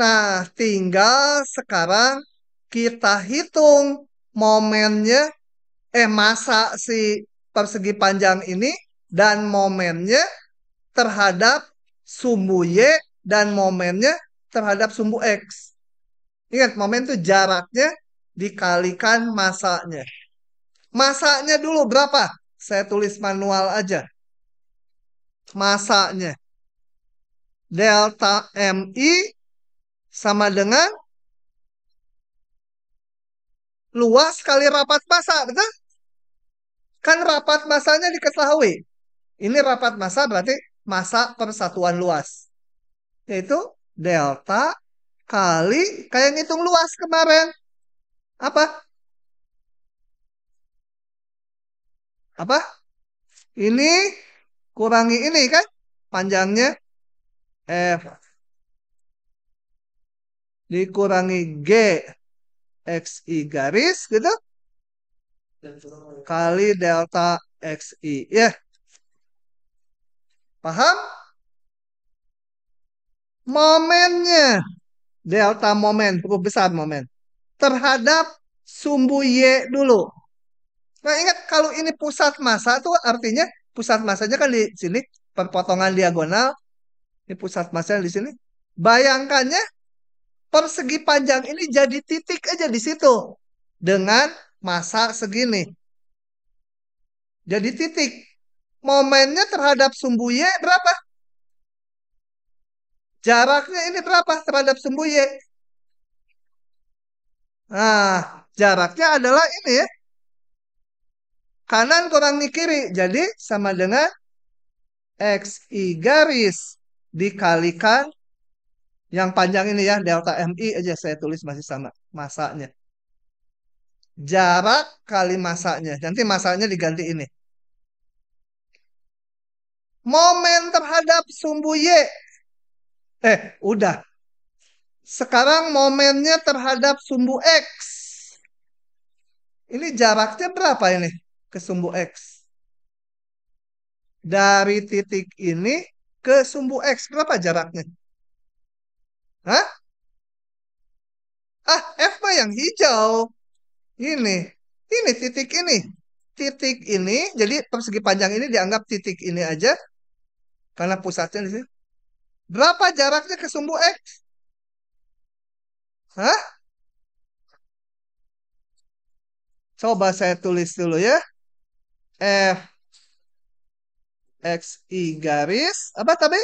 Nah, tinggal sekarang kita hitung momennya, eh masa si persegi panjang ini dan momennya terhadap sumbu Y dan momennya terhadap sumbu X. Ingat, momen itu jaraknya dikalikan masanya. Masanya dulu berapa? Saya tulis manual aja masanya. Delta MI sama dengan luas kali rapat masa, betul? Kan rapat masanya diketahui. Ini rapat masa berarti masa persatuan luas. Yaitu delta kali kayak ngitung luas kemarin. Apa? Apa? Ini kurangi ini kan panjangnya F dikurangi G XI garis gitu kali delta XI ya yeah. paham momennya delta momen cukup besar momen terhadap sumbu Y dulu nah ingat kalau ini pusat massa tuh artinya pusat masanya kan di sini perpotongan diagonal ini pusat masanya di sini bayangkannya persegi panjang ini jadi titik aja di situ dengan masa segini jadi titik momennya terhadap sumbu Y berapa jaraknya ini berapa terhadap sumbu Y nah jaraknya adalah ini ya Kanan kurang di kiri. Jadi sama dengan XI garis dikalikan yang panjang ini ya. Delta MI aja saya tulis masih sama. Masanya. Jarak kali masanya. Nanti masanya diganti ini. Momen terhadap sumbu Y. Eh, udah. Sekarang momennya terhadap sumbu X. Ini jaraknya berapa ini? ke sumbu X. Dari titik ini ke sumbu X. Berapa jaraknya? Hah? Ah, F mah yang hijau. Ini. Ini titik ini. Titik ini, jadi persegi panjang ini dianggap titik ini aja. Karena pusatnya di sini. Berapa jaraknya ke sumbu X? Hah? Coba saya tulis dulu ya. F garis apa tadi?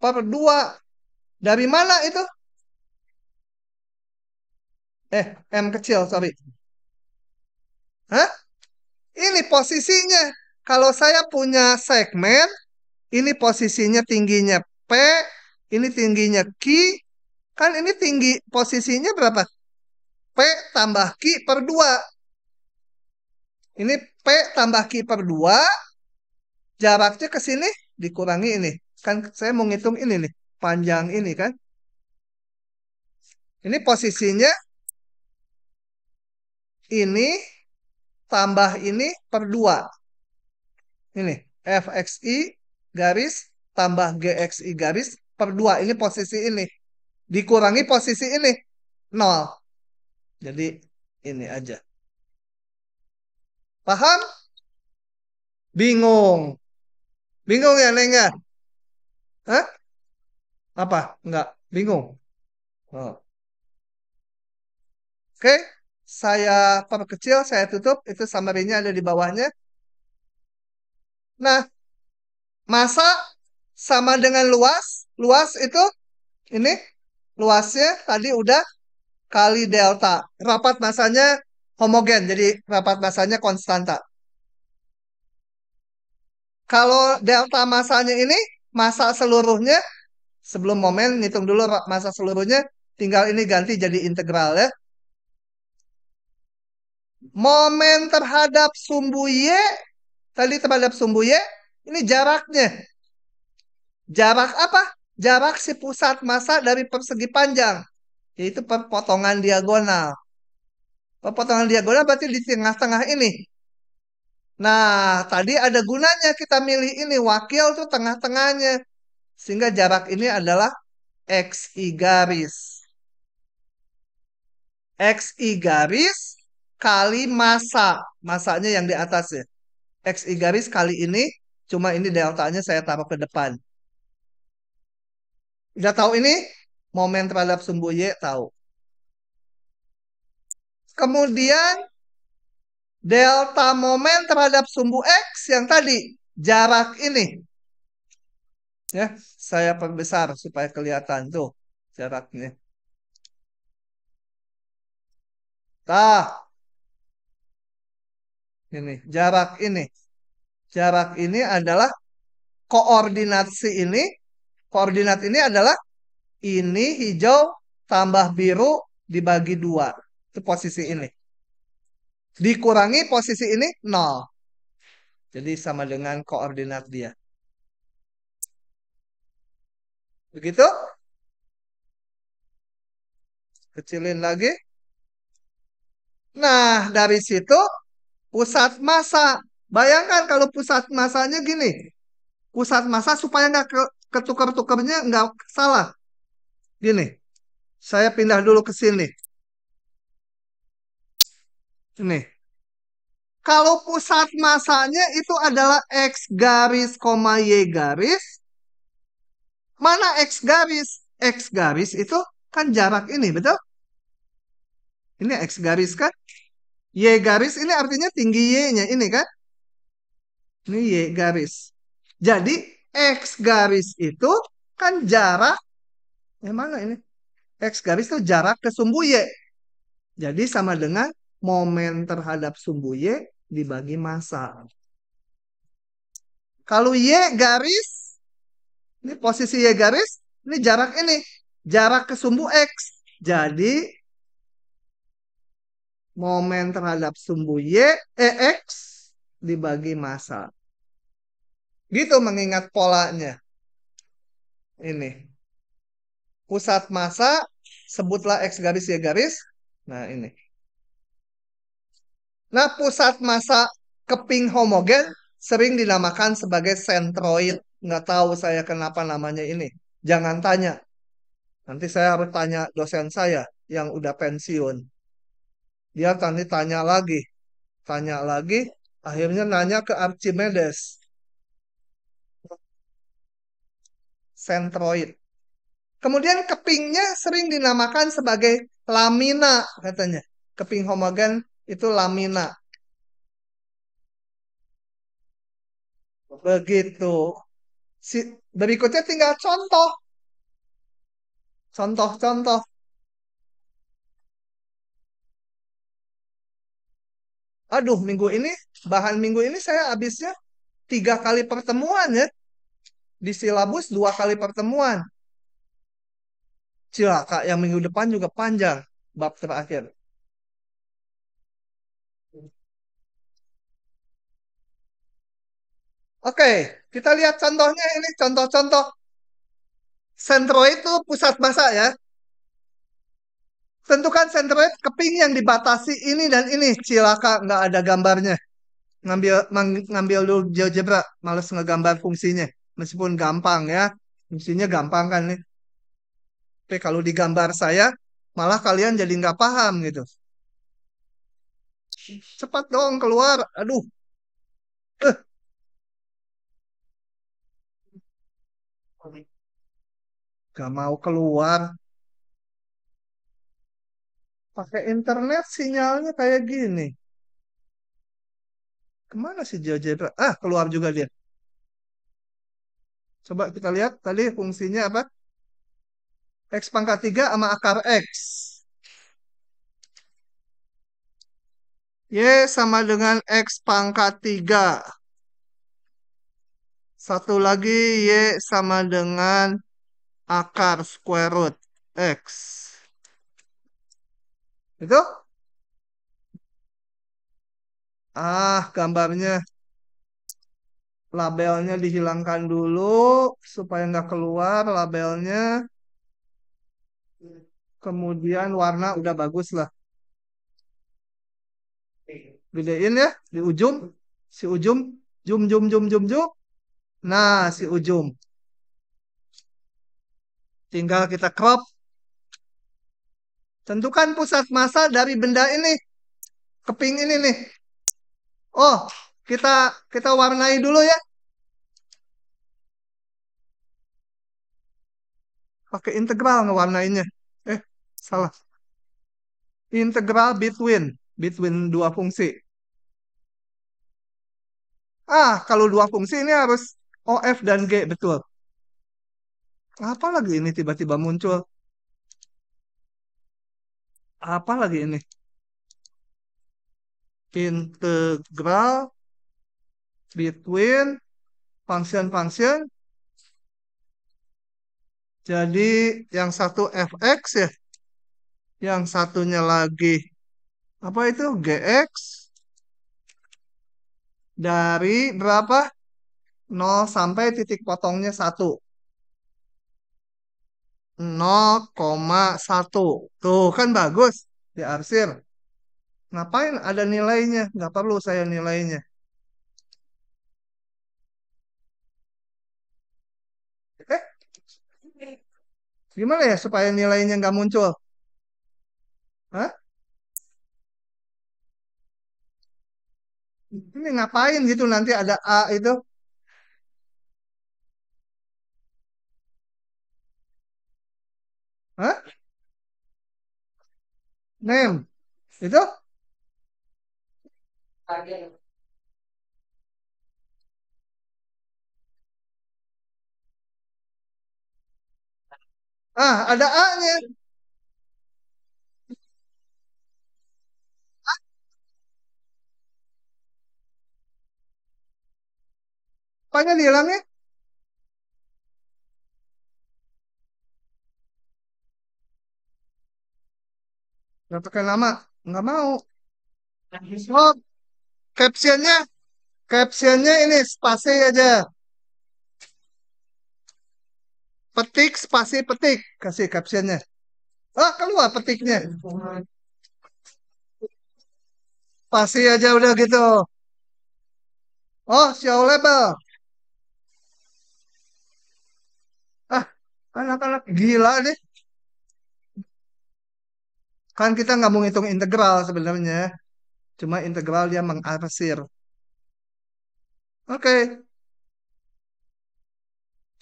Per 2. Dari mana itu? Eh, M kecil, sorry. Hah? Ini posisinya. Kalau saya punya segmen, ini posisinya tingginya P, ini tingginya Q. Kan ini tinggi posisinya berapa? P tambah Q per 2. Ini P tambah Q per 2. Jaraknya ke sini dikurangi ini. Kan saya mau ngitung ini nih. Panjang ini kan. Ini posisinya. Ini tambah ini per 2. Ini FXI garis tambah GXI garis per 2. Ini posisi ini. Dikurangi posisi ini. 0. Jadi ini aja. Paham? Bingung. Bingung ya, Neng? Ya? Hah? Apa? Enggak. Bingung. Oh. Oke. saya Saya kecil saya tutup. Itu summary-nya ada di bawahnya. Nah, masa sama dengan luas. Luas itu ini luasnya tadi udah kali delta. Rapat masanya homogen, jadi rapat masanya konstanta. Kalau delta masanya ini, masa seluruhnya, sebelum momen, ngitung dulu masa seluruhnya, tinggal ini ganti jadi integral ya. Momen terhadap sumbu Y, tadi terhadap sumbu Y, ini jaraknya. Jarak apa? Jarak si pusat masa dari persegi panjang yaitu perpotongan diagonal. Perpotongan diagonal berarti di tengah-tengah ini. Nah, tadi ada gunanya kita milih ini wakil tuh tengah-tengahnya. Sehingga jarak ini adalah XI garis. XI garis kali masa. Masanya yang di atas ya. XI garis kali ini, cuma ini delta nya saya taruh ke depan. Udah tahu ini? momen terhadap sumbu Y tahu. Kemudian delta momen terhadap sumbu X yang tadi jarak ini. Ya, saya perbesar supaya kelihatan tuh jaraknya. Tah. Ini, jarak ini. Jarak ini adalah koordinasi ini. Koordinat ini adalah ini hijau tambah biru dibagi dua. Itu posisi ini. Dikurangi posisi ini nol Jadi sama dengan koordinat dia. Begitu? Kecilin lagi. Nah, dari situ pusat massa. Bayangkan kalau pusat massanya gini. Pusat massa supaya nggak ketukar-tukarnya nggak salah gini, saya pindah dulu ke sini. Ini. Kalau pusat masanya itu adalah X garis, Y garis. Mana X garis? X garis itu kan jarak ini, betul? Ini X garis kan? Y garis ini artinya tinggi Y-nya ini kan? Ini Y garis. Jadi X garis itu kan jarak yang mana ini x garis itu jarak ke sumbu y jadi sama dengan momen terhadap sumbu y dibagi massa kalau y garis ini posisi y garis ini jarak ini jarak ke sumbu x jadi momen terhadap sumbu y eh, x dibagi massa gitu mengingat polanya ini pusat massa sebutlah x garis y garis. Nah, ini. Nah, pusat massa keping homogen sering dinamakan sebagai sentroid. Nggak tahu saya kenapa namanya ini. Jangan tanya. Nanti saya harus tanya dosen saya yang udah pensiun. Dia tadi tanya lagi. Tanya lagi, akhirnya nanya ke Archimedes. Sentroid. Kemudian kepingnya sering dinamakan sebagai lamina katanya. Keping homogen itu lamina. Begitu. Si, berikutnya tinggal contoh. Contoh-contoh. Aduh, minggu ini, bahan minggu ini saya habisnya tiga kali pertemuan ya. Di silabus dua kali pertemuan Cilaka ah, yang minggu depan juga panjang bab terakhir. Oke, okay, kita lihat contohnya ini contoh-contoh. Sentroid itu pusat masa ya. Tentukan sentroid keping yang dibatasi ini dan ini. Cilaka ah, nggak ada gambarnya. Ngambil ngambil dulu GeoGebra, males ngegambar fungsinya. Meskipun gampang ya. Fungsinya gampang kan nih. Tapi kalau digambar saya, malah kalian jadi nggak paham gitu. Cepat dong keluar. Aduh. Eh. Gak mau keluar. Pakai internet sinyalnya kayak gini. Kemana sih Jojo? Ah, keluar juga dia. Coba kita lihat tadi fungsinya apa? X pangkat 3 sama akar X. Y sama dengan X pangkat 3. Satu lagi Y sama dengan akar square root X. Itu? Ah, gambarnya. Labelnya dihilangkan dulu supaya nggak keluar labelnya kemudian warna udah bagus lah gedein ya di ujung si ujung jum jum jum jum jum nah si ujung tinggal kita crop tentukan pusat massa dari benda ini keping ini nih oh kita kita warnai dulu ya pakai integral ngewarnainnya salah integral between between dua fungsi ah kalau dua fungsi ini harus OF dan G betul apa lagi ini tiba-tiba muncul apa lagi ini integral between function-function jadi yang satu fx ya yang satunya lagi apa itu GX dari berapa 0 sampai titik potongnya 1 0,1 tuh kan bagus diarsir ngapain ada nilainya nggak perlu saya nilainya eh gimana ya supaya nilainya nggak muncul Hah? Ini ngapain gitu nanti ada A itu? Hah? Name. Itu? Target. Ah, ada A-nya. apanya di ya? Nggak pakai nama, nggak mau. Oh, captionnya, captionnya ini spasi aja. Petik, spasi, petik. Kasih captionnya. Oh, keluar petiknya. Spasi aja udah gitu. Oh, show label. anak-anak gila deh kan kita nggak mau ngitung integral sebenarnya cuma integral dia mengarsir oke okay.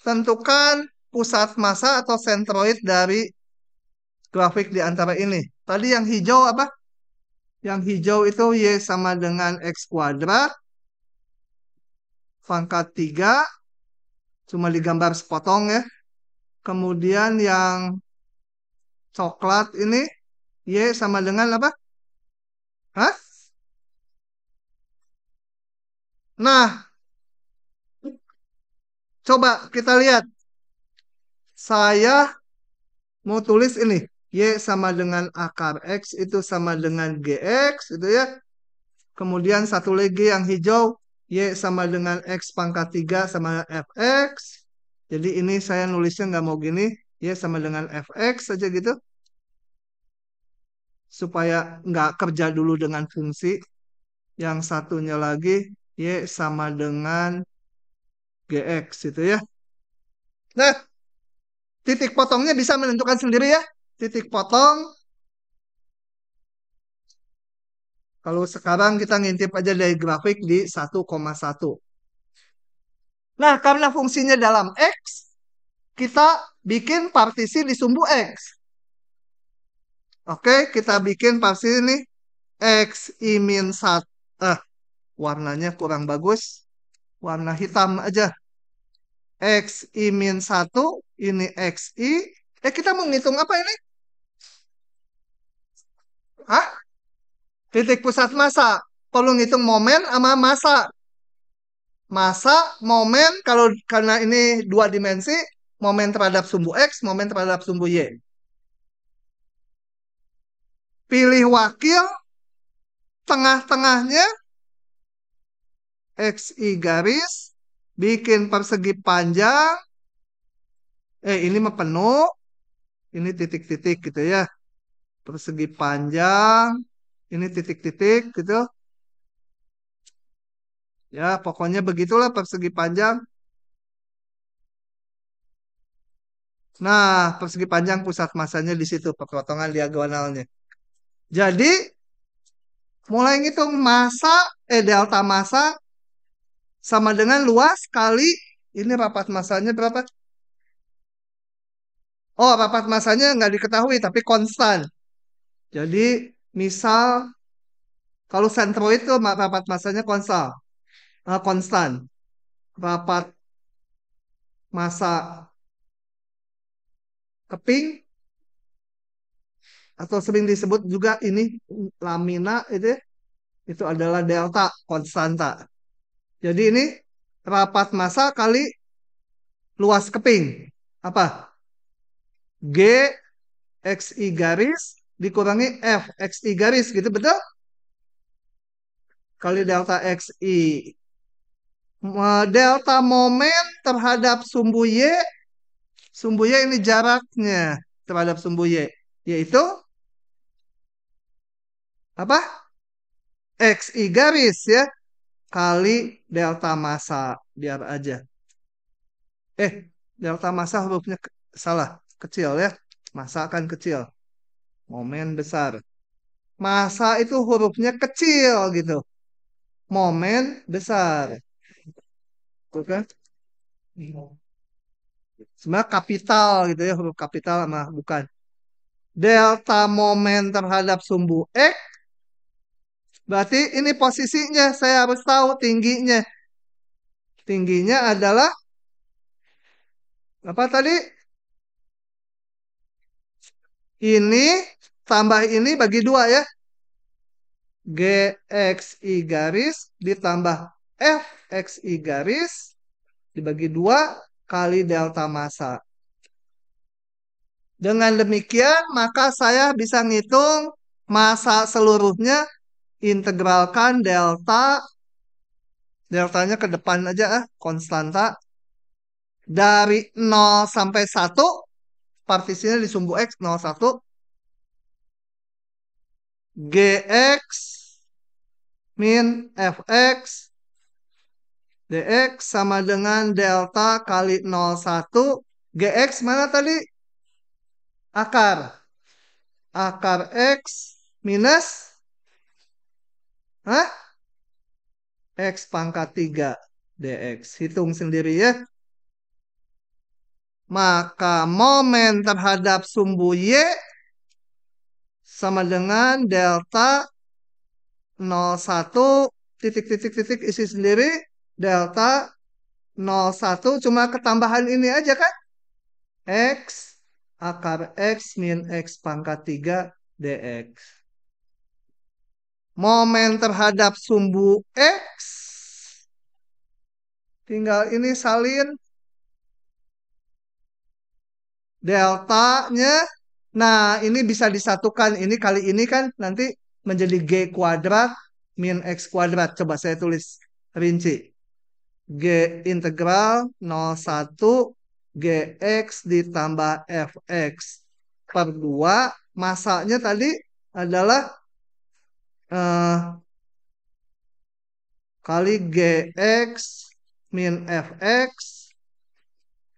tentukan pusat massa atau sentroid dari grafik di antara ini tadi yang hijau apa yang hijau itu y sama dengan x kuadrat pangkat 3 cuma digambar sepotong ya Kemudian yang coklat ini Y sama dengan apa? Hah? Nah, coba kita lihat. Saya mau tulis ini. Y sama dengan akar X itu sama dengan GX itu ya. Kemudian satu lagi yang hijau. Y sama dengan X pangkat 3 sama FX. Jadi ini saya nulisnya nggak mau gini, ya sama dengan fx saja gitu. Supaya nggak kerja dulu dengan fungsi. Yang satunya lagi, y ya sama dengan gx gitu ya. Nah, titik potongnya bisa menentukan sendiri ya. Titik potong kalau sekarang kita ngintip aja dari grafik di 1,1. Nah, karena fungsinya dalam X, kita bikin partisi di sumbu X. Oke, kita bikin partisi ini X I min 1. Eh, warnanya kurang bagus. Warna hitam aja. X I min 1, ini X I. Eh, kita mau ngitung apa ini? Hah? Titik pusat massa. Perlu ngitung momen sama massa masa momen kalau karena ini dua dimensi momen terhadap sumbu x momen terhadap sumbu y pilih wakil tengah-tengahnya X, Y garis bikin persegi panjang eh ini mah penuh ini titik-titik gitu ya persegi panjang ini titik-titik gitu Ya, pokoknya begitulah persegi panjang. Nah, persegi panjang pusat masanya di situ, perpotongan diagonalnya. Jadi, mulai ngitung masa, eh delta masa sama dengan luas kali ini rapat masanya berapa? Oh, rapat masanya nggak diketahui, tapi konstan. Jadi, misal kalau sentroid itu rapat masanya konstan uh, konstan rapat masa keping atau sering disebut juga ini lamina itu ya. itu adalah delta konstanta. Jadi ini rapat masa kali luas keping. Apa? G XI garis dikurangi F XI garis gitu betul? Kali delta XI delta momen terhadap sumbu Y sumbu Y ini jaraknya terhadap sumbu Y yaitu apa XI garis ya kali delta massa biar aja eh delta massa hurufnya ke salah kecil ya massa kan kecil momen besar massa itu hurufnya kecil gitu momen besar gitu kan iya. sebenarnya kapital gitu ya huruf kapital sama bukan delta momen terhadap sumbu x berarti ini posisinya saya harus tahu tingginya tingginya adalah apa tadi ini tambah ini bagi dua ya gxi garis ditambah f xi garis dibagi dua kali delta massa. Dengan demikian, maka saya bisa ngitung massa seluruhnya integralkan delta deltanya ke depan aja ah, konstanta dari 0 sampai 1 partisinya di sumbu x 01 gx min fx DX sama dengan delta kali 01. GX mana tadi? Akar. Akar X minus Hah? X pangkat 3 DX. Hitung sendiri ya. Maka momen terhadap sumbu Y sama dengan delta 01 titik-titik-titik isi sendiri delta 01 cuma ketambahan ini aja kan? X akar X min X pangkat 3 dx. Momen terhadap sumbu X. Tinggal ini salin. Deltanya. Nah, ini bisa disatukan. Ini kali ini kan nanti menjadi G kuadrat min X kuadrat. Coba saya tulis rinci. G integral 01 GX ditambah FX per 2 masanya tadi adalah uh, kali GX min FX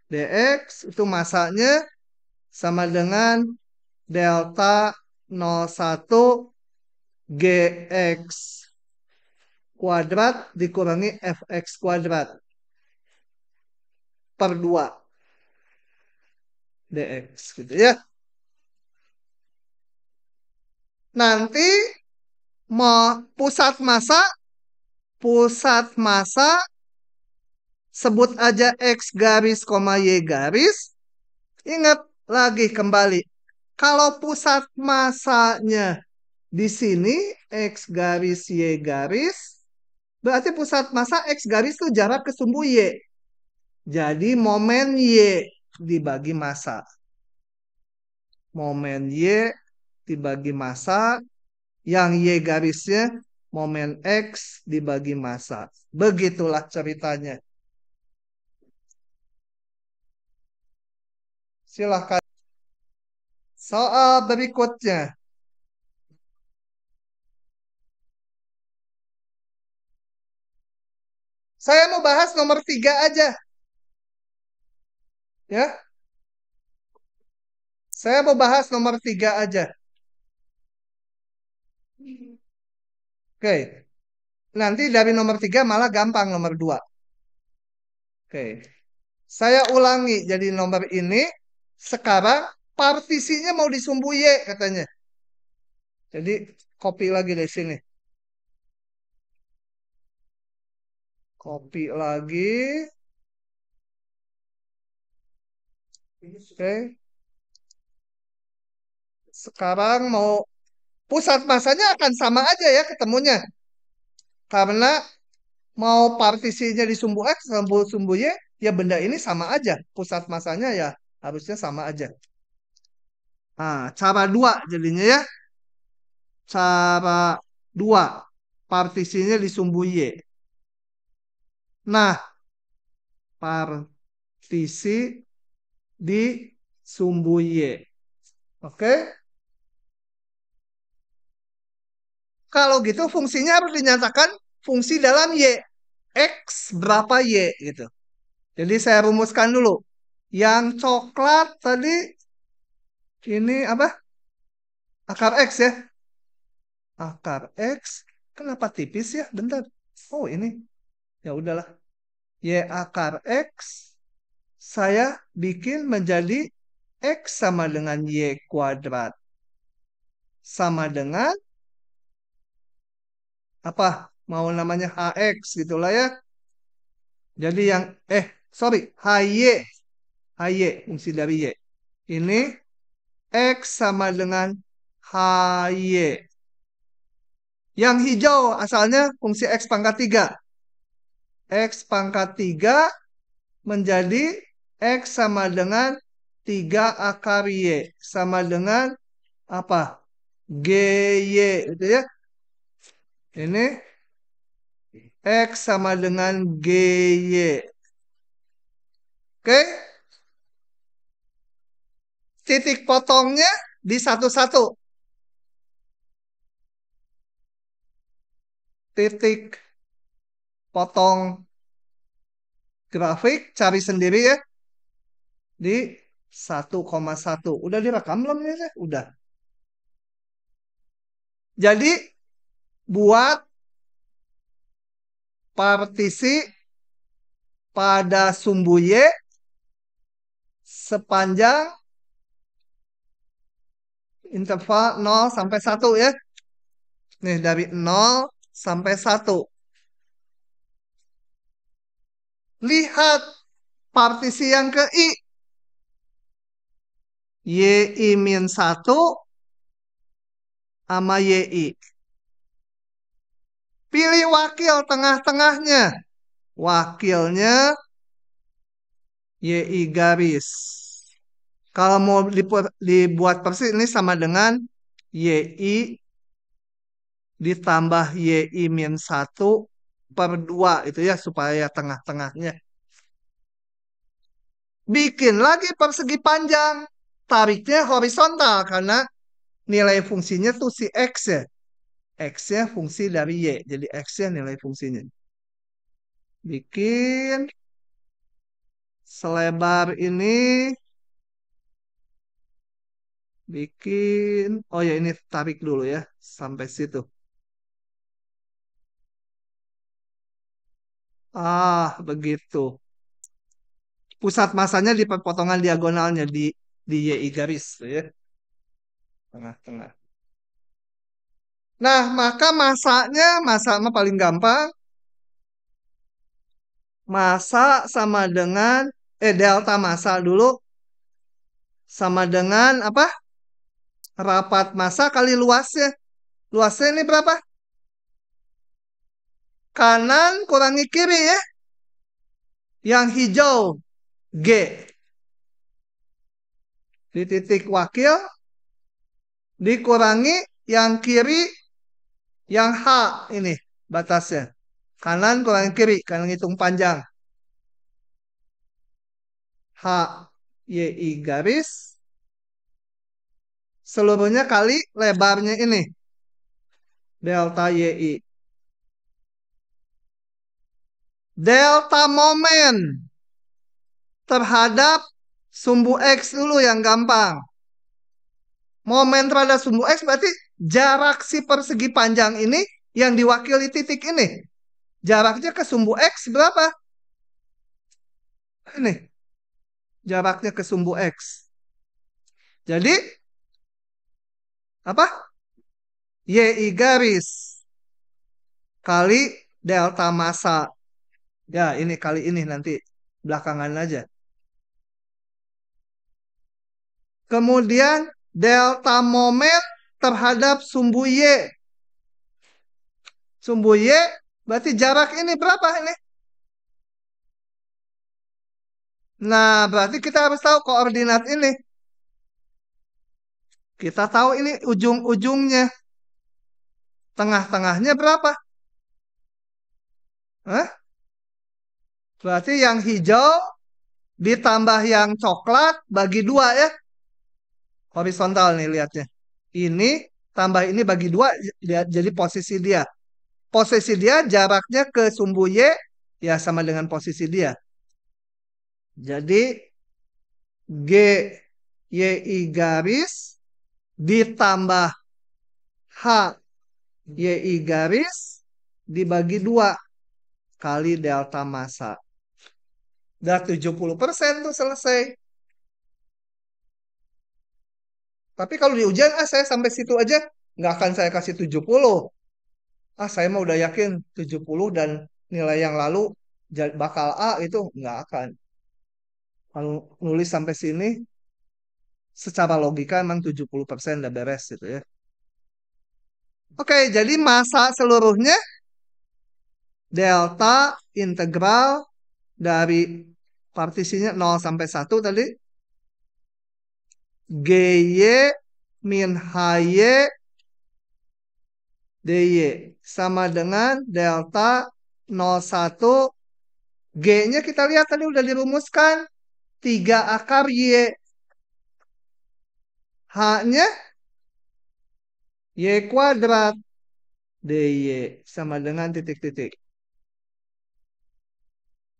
DX itu masanya sama dengan delta 01 GX kuadrat dikurangi fx kuadrat per 2 dx gitu ya. Nanti mau pusat massa pusat massa sebut aja x garis koma y garis. Ingat lagi kembali kalau pusat masanya di sini x garis y garis Berarti pusat massa X garis itu jarak ke sumbu Y. Jadi momen Y dibagi massa. Momen Y dibagi massa. Yang Y garisnya momen X dibagi massa. Begitulah ceritanya. Silahkan. Soal berikutnya. Saya mau bahas nomor tiga aja. Ya. Saya mau bahas nomor tiga aja. Oke. Nanti dari nomor tiga malah gampang nomor dua. Oke. Saya ulangi jadi nomor ini. Sekarang partisinya mau disumbu Y katanya. Jadi copy lagi dari sini. Copy lagi. Oke. Okay. Sekarang mau pusat masanya akan sama aja ya ketemunya. Karena mau partisinya di sumbu X, sumbu sumbu Y, ya benda ini sama aja. Pusat masanya ya harusnya sama aja. Nah, cara dua jadinya ya. Cara dua partisinya di sumbu Y. Nah, partisi di sumbu Y. Oke? Kalau gitu fungsinya harus dinyatakan fungsi dalam Y. X berapa Y gitu. Jadi saya rumuskan dulu. Yang coklat tadi ini apa? Akar X ya. Akar X. Kenapa tipis ya? Bentar. Oh ini ya udahlah y akar x saya bikin menjadi x sama dengan y kuadrat sama dengan apa mau namanya hx gitulah ya jadi yang eh sorry hy hy fungsi dari y ini x sama dengan hy yang hijau asalnya fungsi x pangkat 3 X pangkat 3 menjadi X sama dengan 3 akar Y. Sama dengan apa? GY. Gitu ya. Ini X sama dengan GY. Oke. Titik potongnya di satu-satu. Titik potong grafik, cari sendiri ya di 1,1. Udah direkam belum ya? Udah. Jadi buat partisi pada sumbu Y sepanjang interval 0 sampai 1 ya. Nih dari 0 sampai 1. Lihat partisi yang ke I. YI min 1 sama YI. Pilih wakil tengah-tengahnya. Wakilnya YI garis. Kalau mau dibuat persis ini sama dengan YI ditambah YI min 1 per dua itu ya supaya tengah-tengahnya bikin lagi persegi panjang tariknya horizontal karena nilai fungsinya tuh si x ya x nya fungsi dari y jadi x nya nilai fungsinya bikin selebar ini bikin oh ya ini tarik dulu ya sampai situ Ah, begitu. Pusat masanya di potongan diagonalnya di di YI garis ya. Tengah-tengah. Nah, maka masanya, masa mah paling gampang. Masa sama dengan eh delta masa dulu sama dengan apa? Rapat masa kali luasnya. Luasnya ini berapa? Kanan kurangi kiri ya. Yang hijau G. Di titik wakil dikurangi yang kiri yang H ini batasnya. Kanan kurangi kiri, kanan hitung panjang. H Y I garis seluruhnya kali lebarnya ini delta YI delta momen terhadap sumbu X dulu yang gampang. Momen terhadap sumbu X berarti jarak si persegi panjang ini yang diwakili titik ini. Jaraknya ke sumbu X berapa? Ini. Jaraknya ke sumbu X. Jadi, apa? YI garis kali delta massa. Ya, ini kali ini nanti belakangan aja. Kemudian delta momen terhadap sumbu Y. Sumbu Y berarti jarak ini berapa ini? Nah, berarti kita harus tahu koordinat ini. Kita tahu ini ujung-ujungnya. Tengah-tengahnya berapa? Hah? Berarti yang hijau ditambah yang coklat bagi dua ya. Horizontal nih lihatnya. Ini tambah ini bagi dua ya, jadi posisi dia. Posisi dia jaraknya ke sumbu Y ya sama dengan posisi dia. Jadi G YI garis ditambah H YI garis dibagi dua kali delta masa Udah 70% tuh selesai. Tapi kalau di ujian, ah saya sampai situ aja, nggak akan saya kasih 70. Ah saya mau udah yakin 70 dan nilai yang lalu bakal A itu nggak akan. Kalau nulis sampai sini, secara logika emang 70% udah beres gitu ya. Oke, jadi masa seluruhnya delta integral dari partisinya 0 sampai 1 tadi. GY min HY DY sama dengan delta 01 G-nya kita lihat tadi udah dirumuskan 3 akar Y H-nya Y kuadrat DY sama dengan titik-titik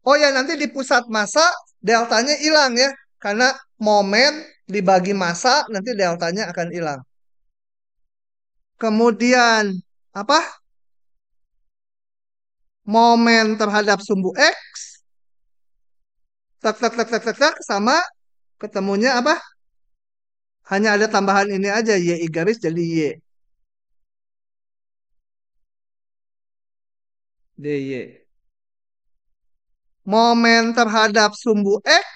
Oh ya nanti di pusat masa deltanya hilang ya karena momen dibagi masa nanti deltanya akan hilang. Kemudian apa? Momen terhadap sumbu x tak tak tak tak tak, tak sama ketemunya apa? Hanya ada tambahan ini aja y garis jadi y. dy momen terhadap sumbu X,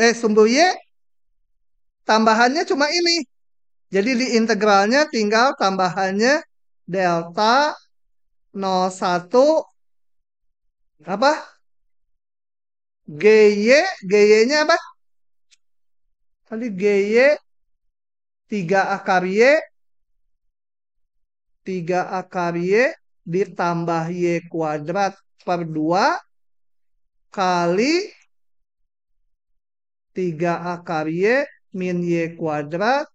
eh sumbu Y, tambahannya cuma ini. Jadi di integralnya tinggal tambahannya delta 01 apa? GY, GY-nya apa? Tadi GY 3 akar Y 3 akar Y ditambah Y kuadrat per 2 kali 3 akar Y min Y kuadrat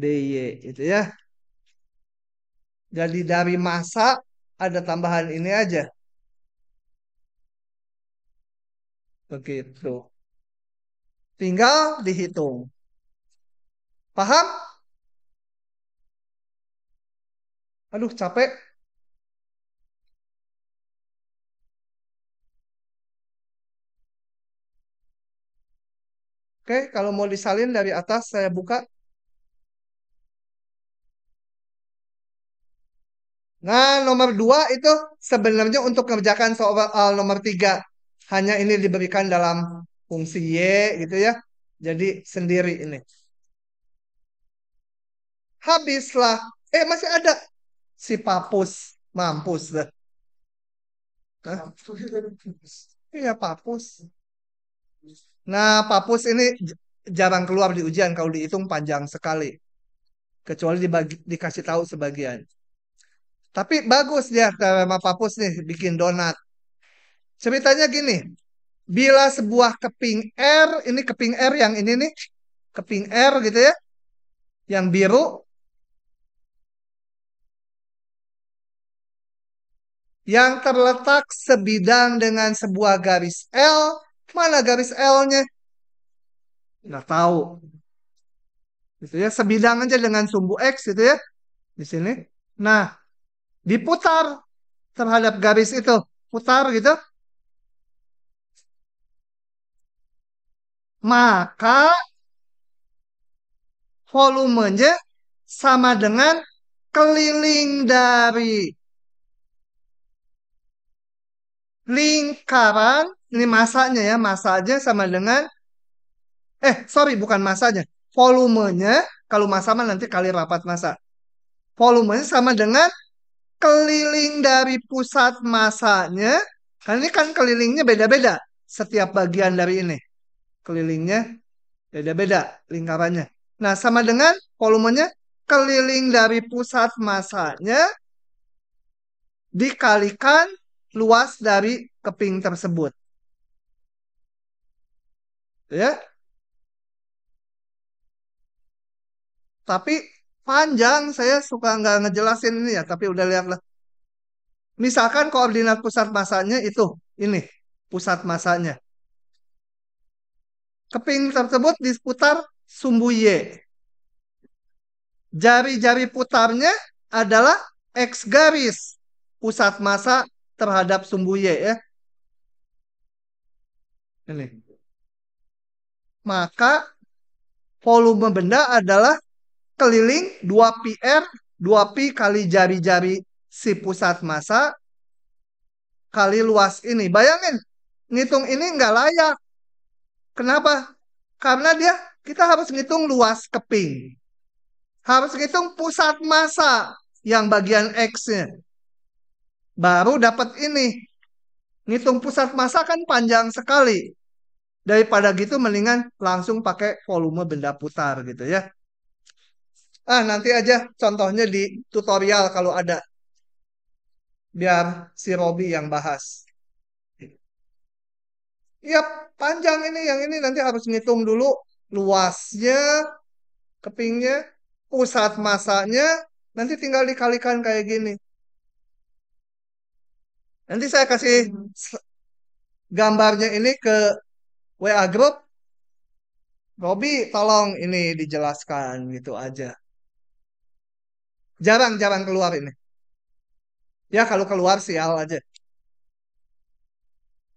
DY itu ya. Jadi dari masa ada tambahan ini aja. Begitu. Tinggal dihitung. Paham? Aduh capek. Oke, kalau mau disalin dari atas saya buka. Nah, nomor dua itu sebenarnya untuk mengerjakan soal eh, nomor tiga. Hanya ini diberikan dalam fungsi Y gitu ya. Jadi sendiri ini. Habislah. Eh, masih ada. Si papus. Mampus. Iya, papus. Nah, Papus ini jarang keluar di ujian kalau dihitung panjang sekali. Kecuali dibagi, dikasih tahu sebagian. Tapi bagus dia sama Papus nih bikin donat. Ceritanya gini, bila sebuah keping R, ini keping R yang ini nih, keping R gitu ya, yang biru, yang terletak sebidang dengan sebuah garis L Mana garis L-nya? Nggak tahu. Gitu ya, sebidang aja dengan sumbu X gitu ya. Di sini. Nah, diputar terhadap garis itu. Putar gitu. Maka volumenya sama dengan keliling dari lingkaran ini masanya ya masanya sama dengan eh sorry bukan masanya volumenya kalau masa mah nanti kali rapat masa volumenya sama dengan keliling dari pusat masanya kan ini kan kelilingnya beda-beda setiap bagian dari ini kelilingnya beda-beda lingkarannya nah sama dengan volumenya keliling dari pusat masanya dikalikan luas dari keping tersebut. Ya. Tapi panjang saya suka nggak ngejelasin ini ya, tapi udah lihatlah. Misalkan koordinat pusat masanya itu ini, pusat masanya. Keping tersebut diputar sumbu Y. Jari-jari putarnya adalah X garis pusat masa terhadap sumbu Y ya. Ini. Maka volume benda adalah keliling 2PR 2pi kali jari-jari si pusat massa kali luas ini. Bayangin, ngitung ini nggak layak. Kenapa? Karena dia kita harus ngitung luas keping. Harus ngitung pusat massa yang bagian X-nya baru dapat ini. Ngitung pusat massa kan panjang sekali. Daripada gitu mendingan langsung pakai volume benda putar gitu ya. Ah, nanti aja contohnya di tutorial kalau ada. Biar si Robi yang bahas. Iya panjang ini. Yang ini nanti harus ngitung dulu luasnya, kepingnya, pusat masanya. Nanti tinggal dikalikan kayak gini. Nanti saya kasih hmm. gambarnya ini ke WA group. Robi tolong ini dijelaskan gitu aja. Jarang-jarang keluar ini. Ya kalau keluar sial aja.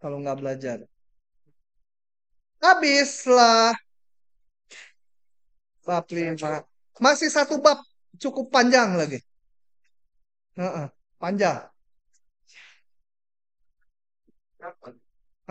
Kalau nggak belajar. Habislah. Bab lima. Masih satu bab cukup panjang lagi. Uh -uh, panjang.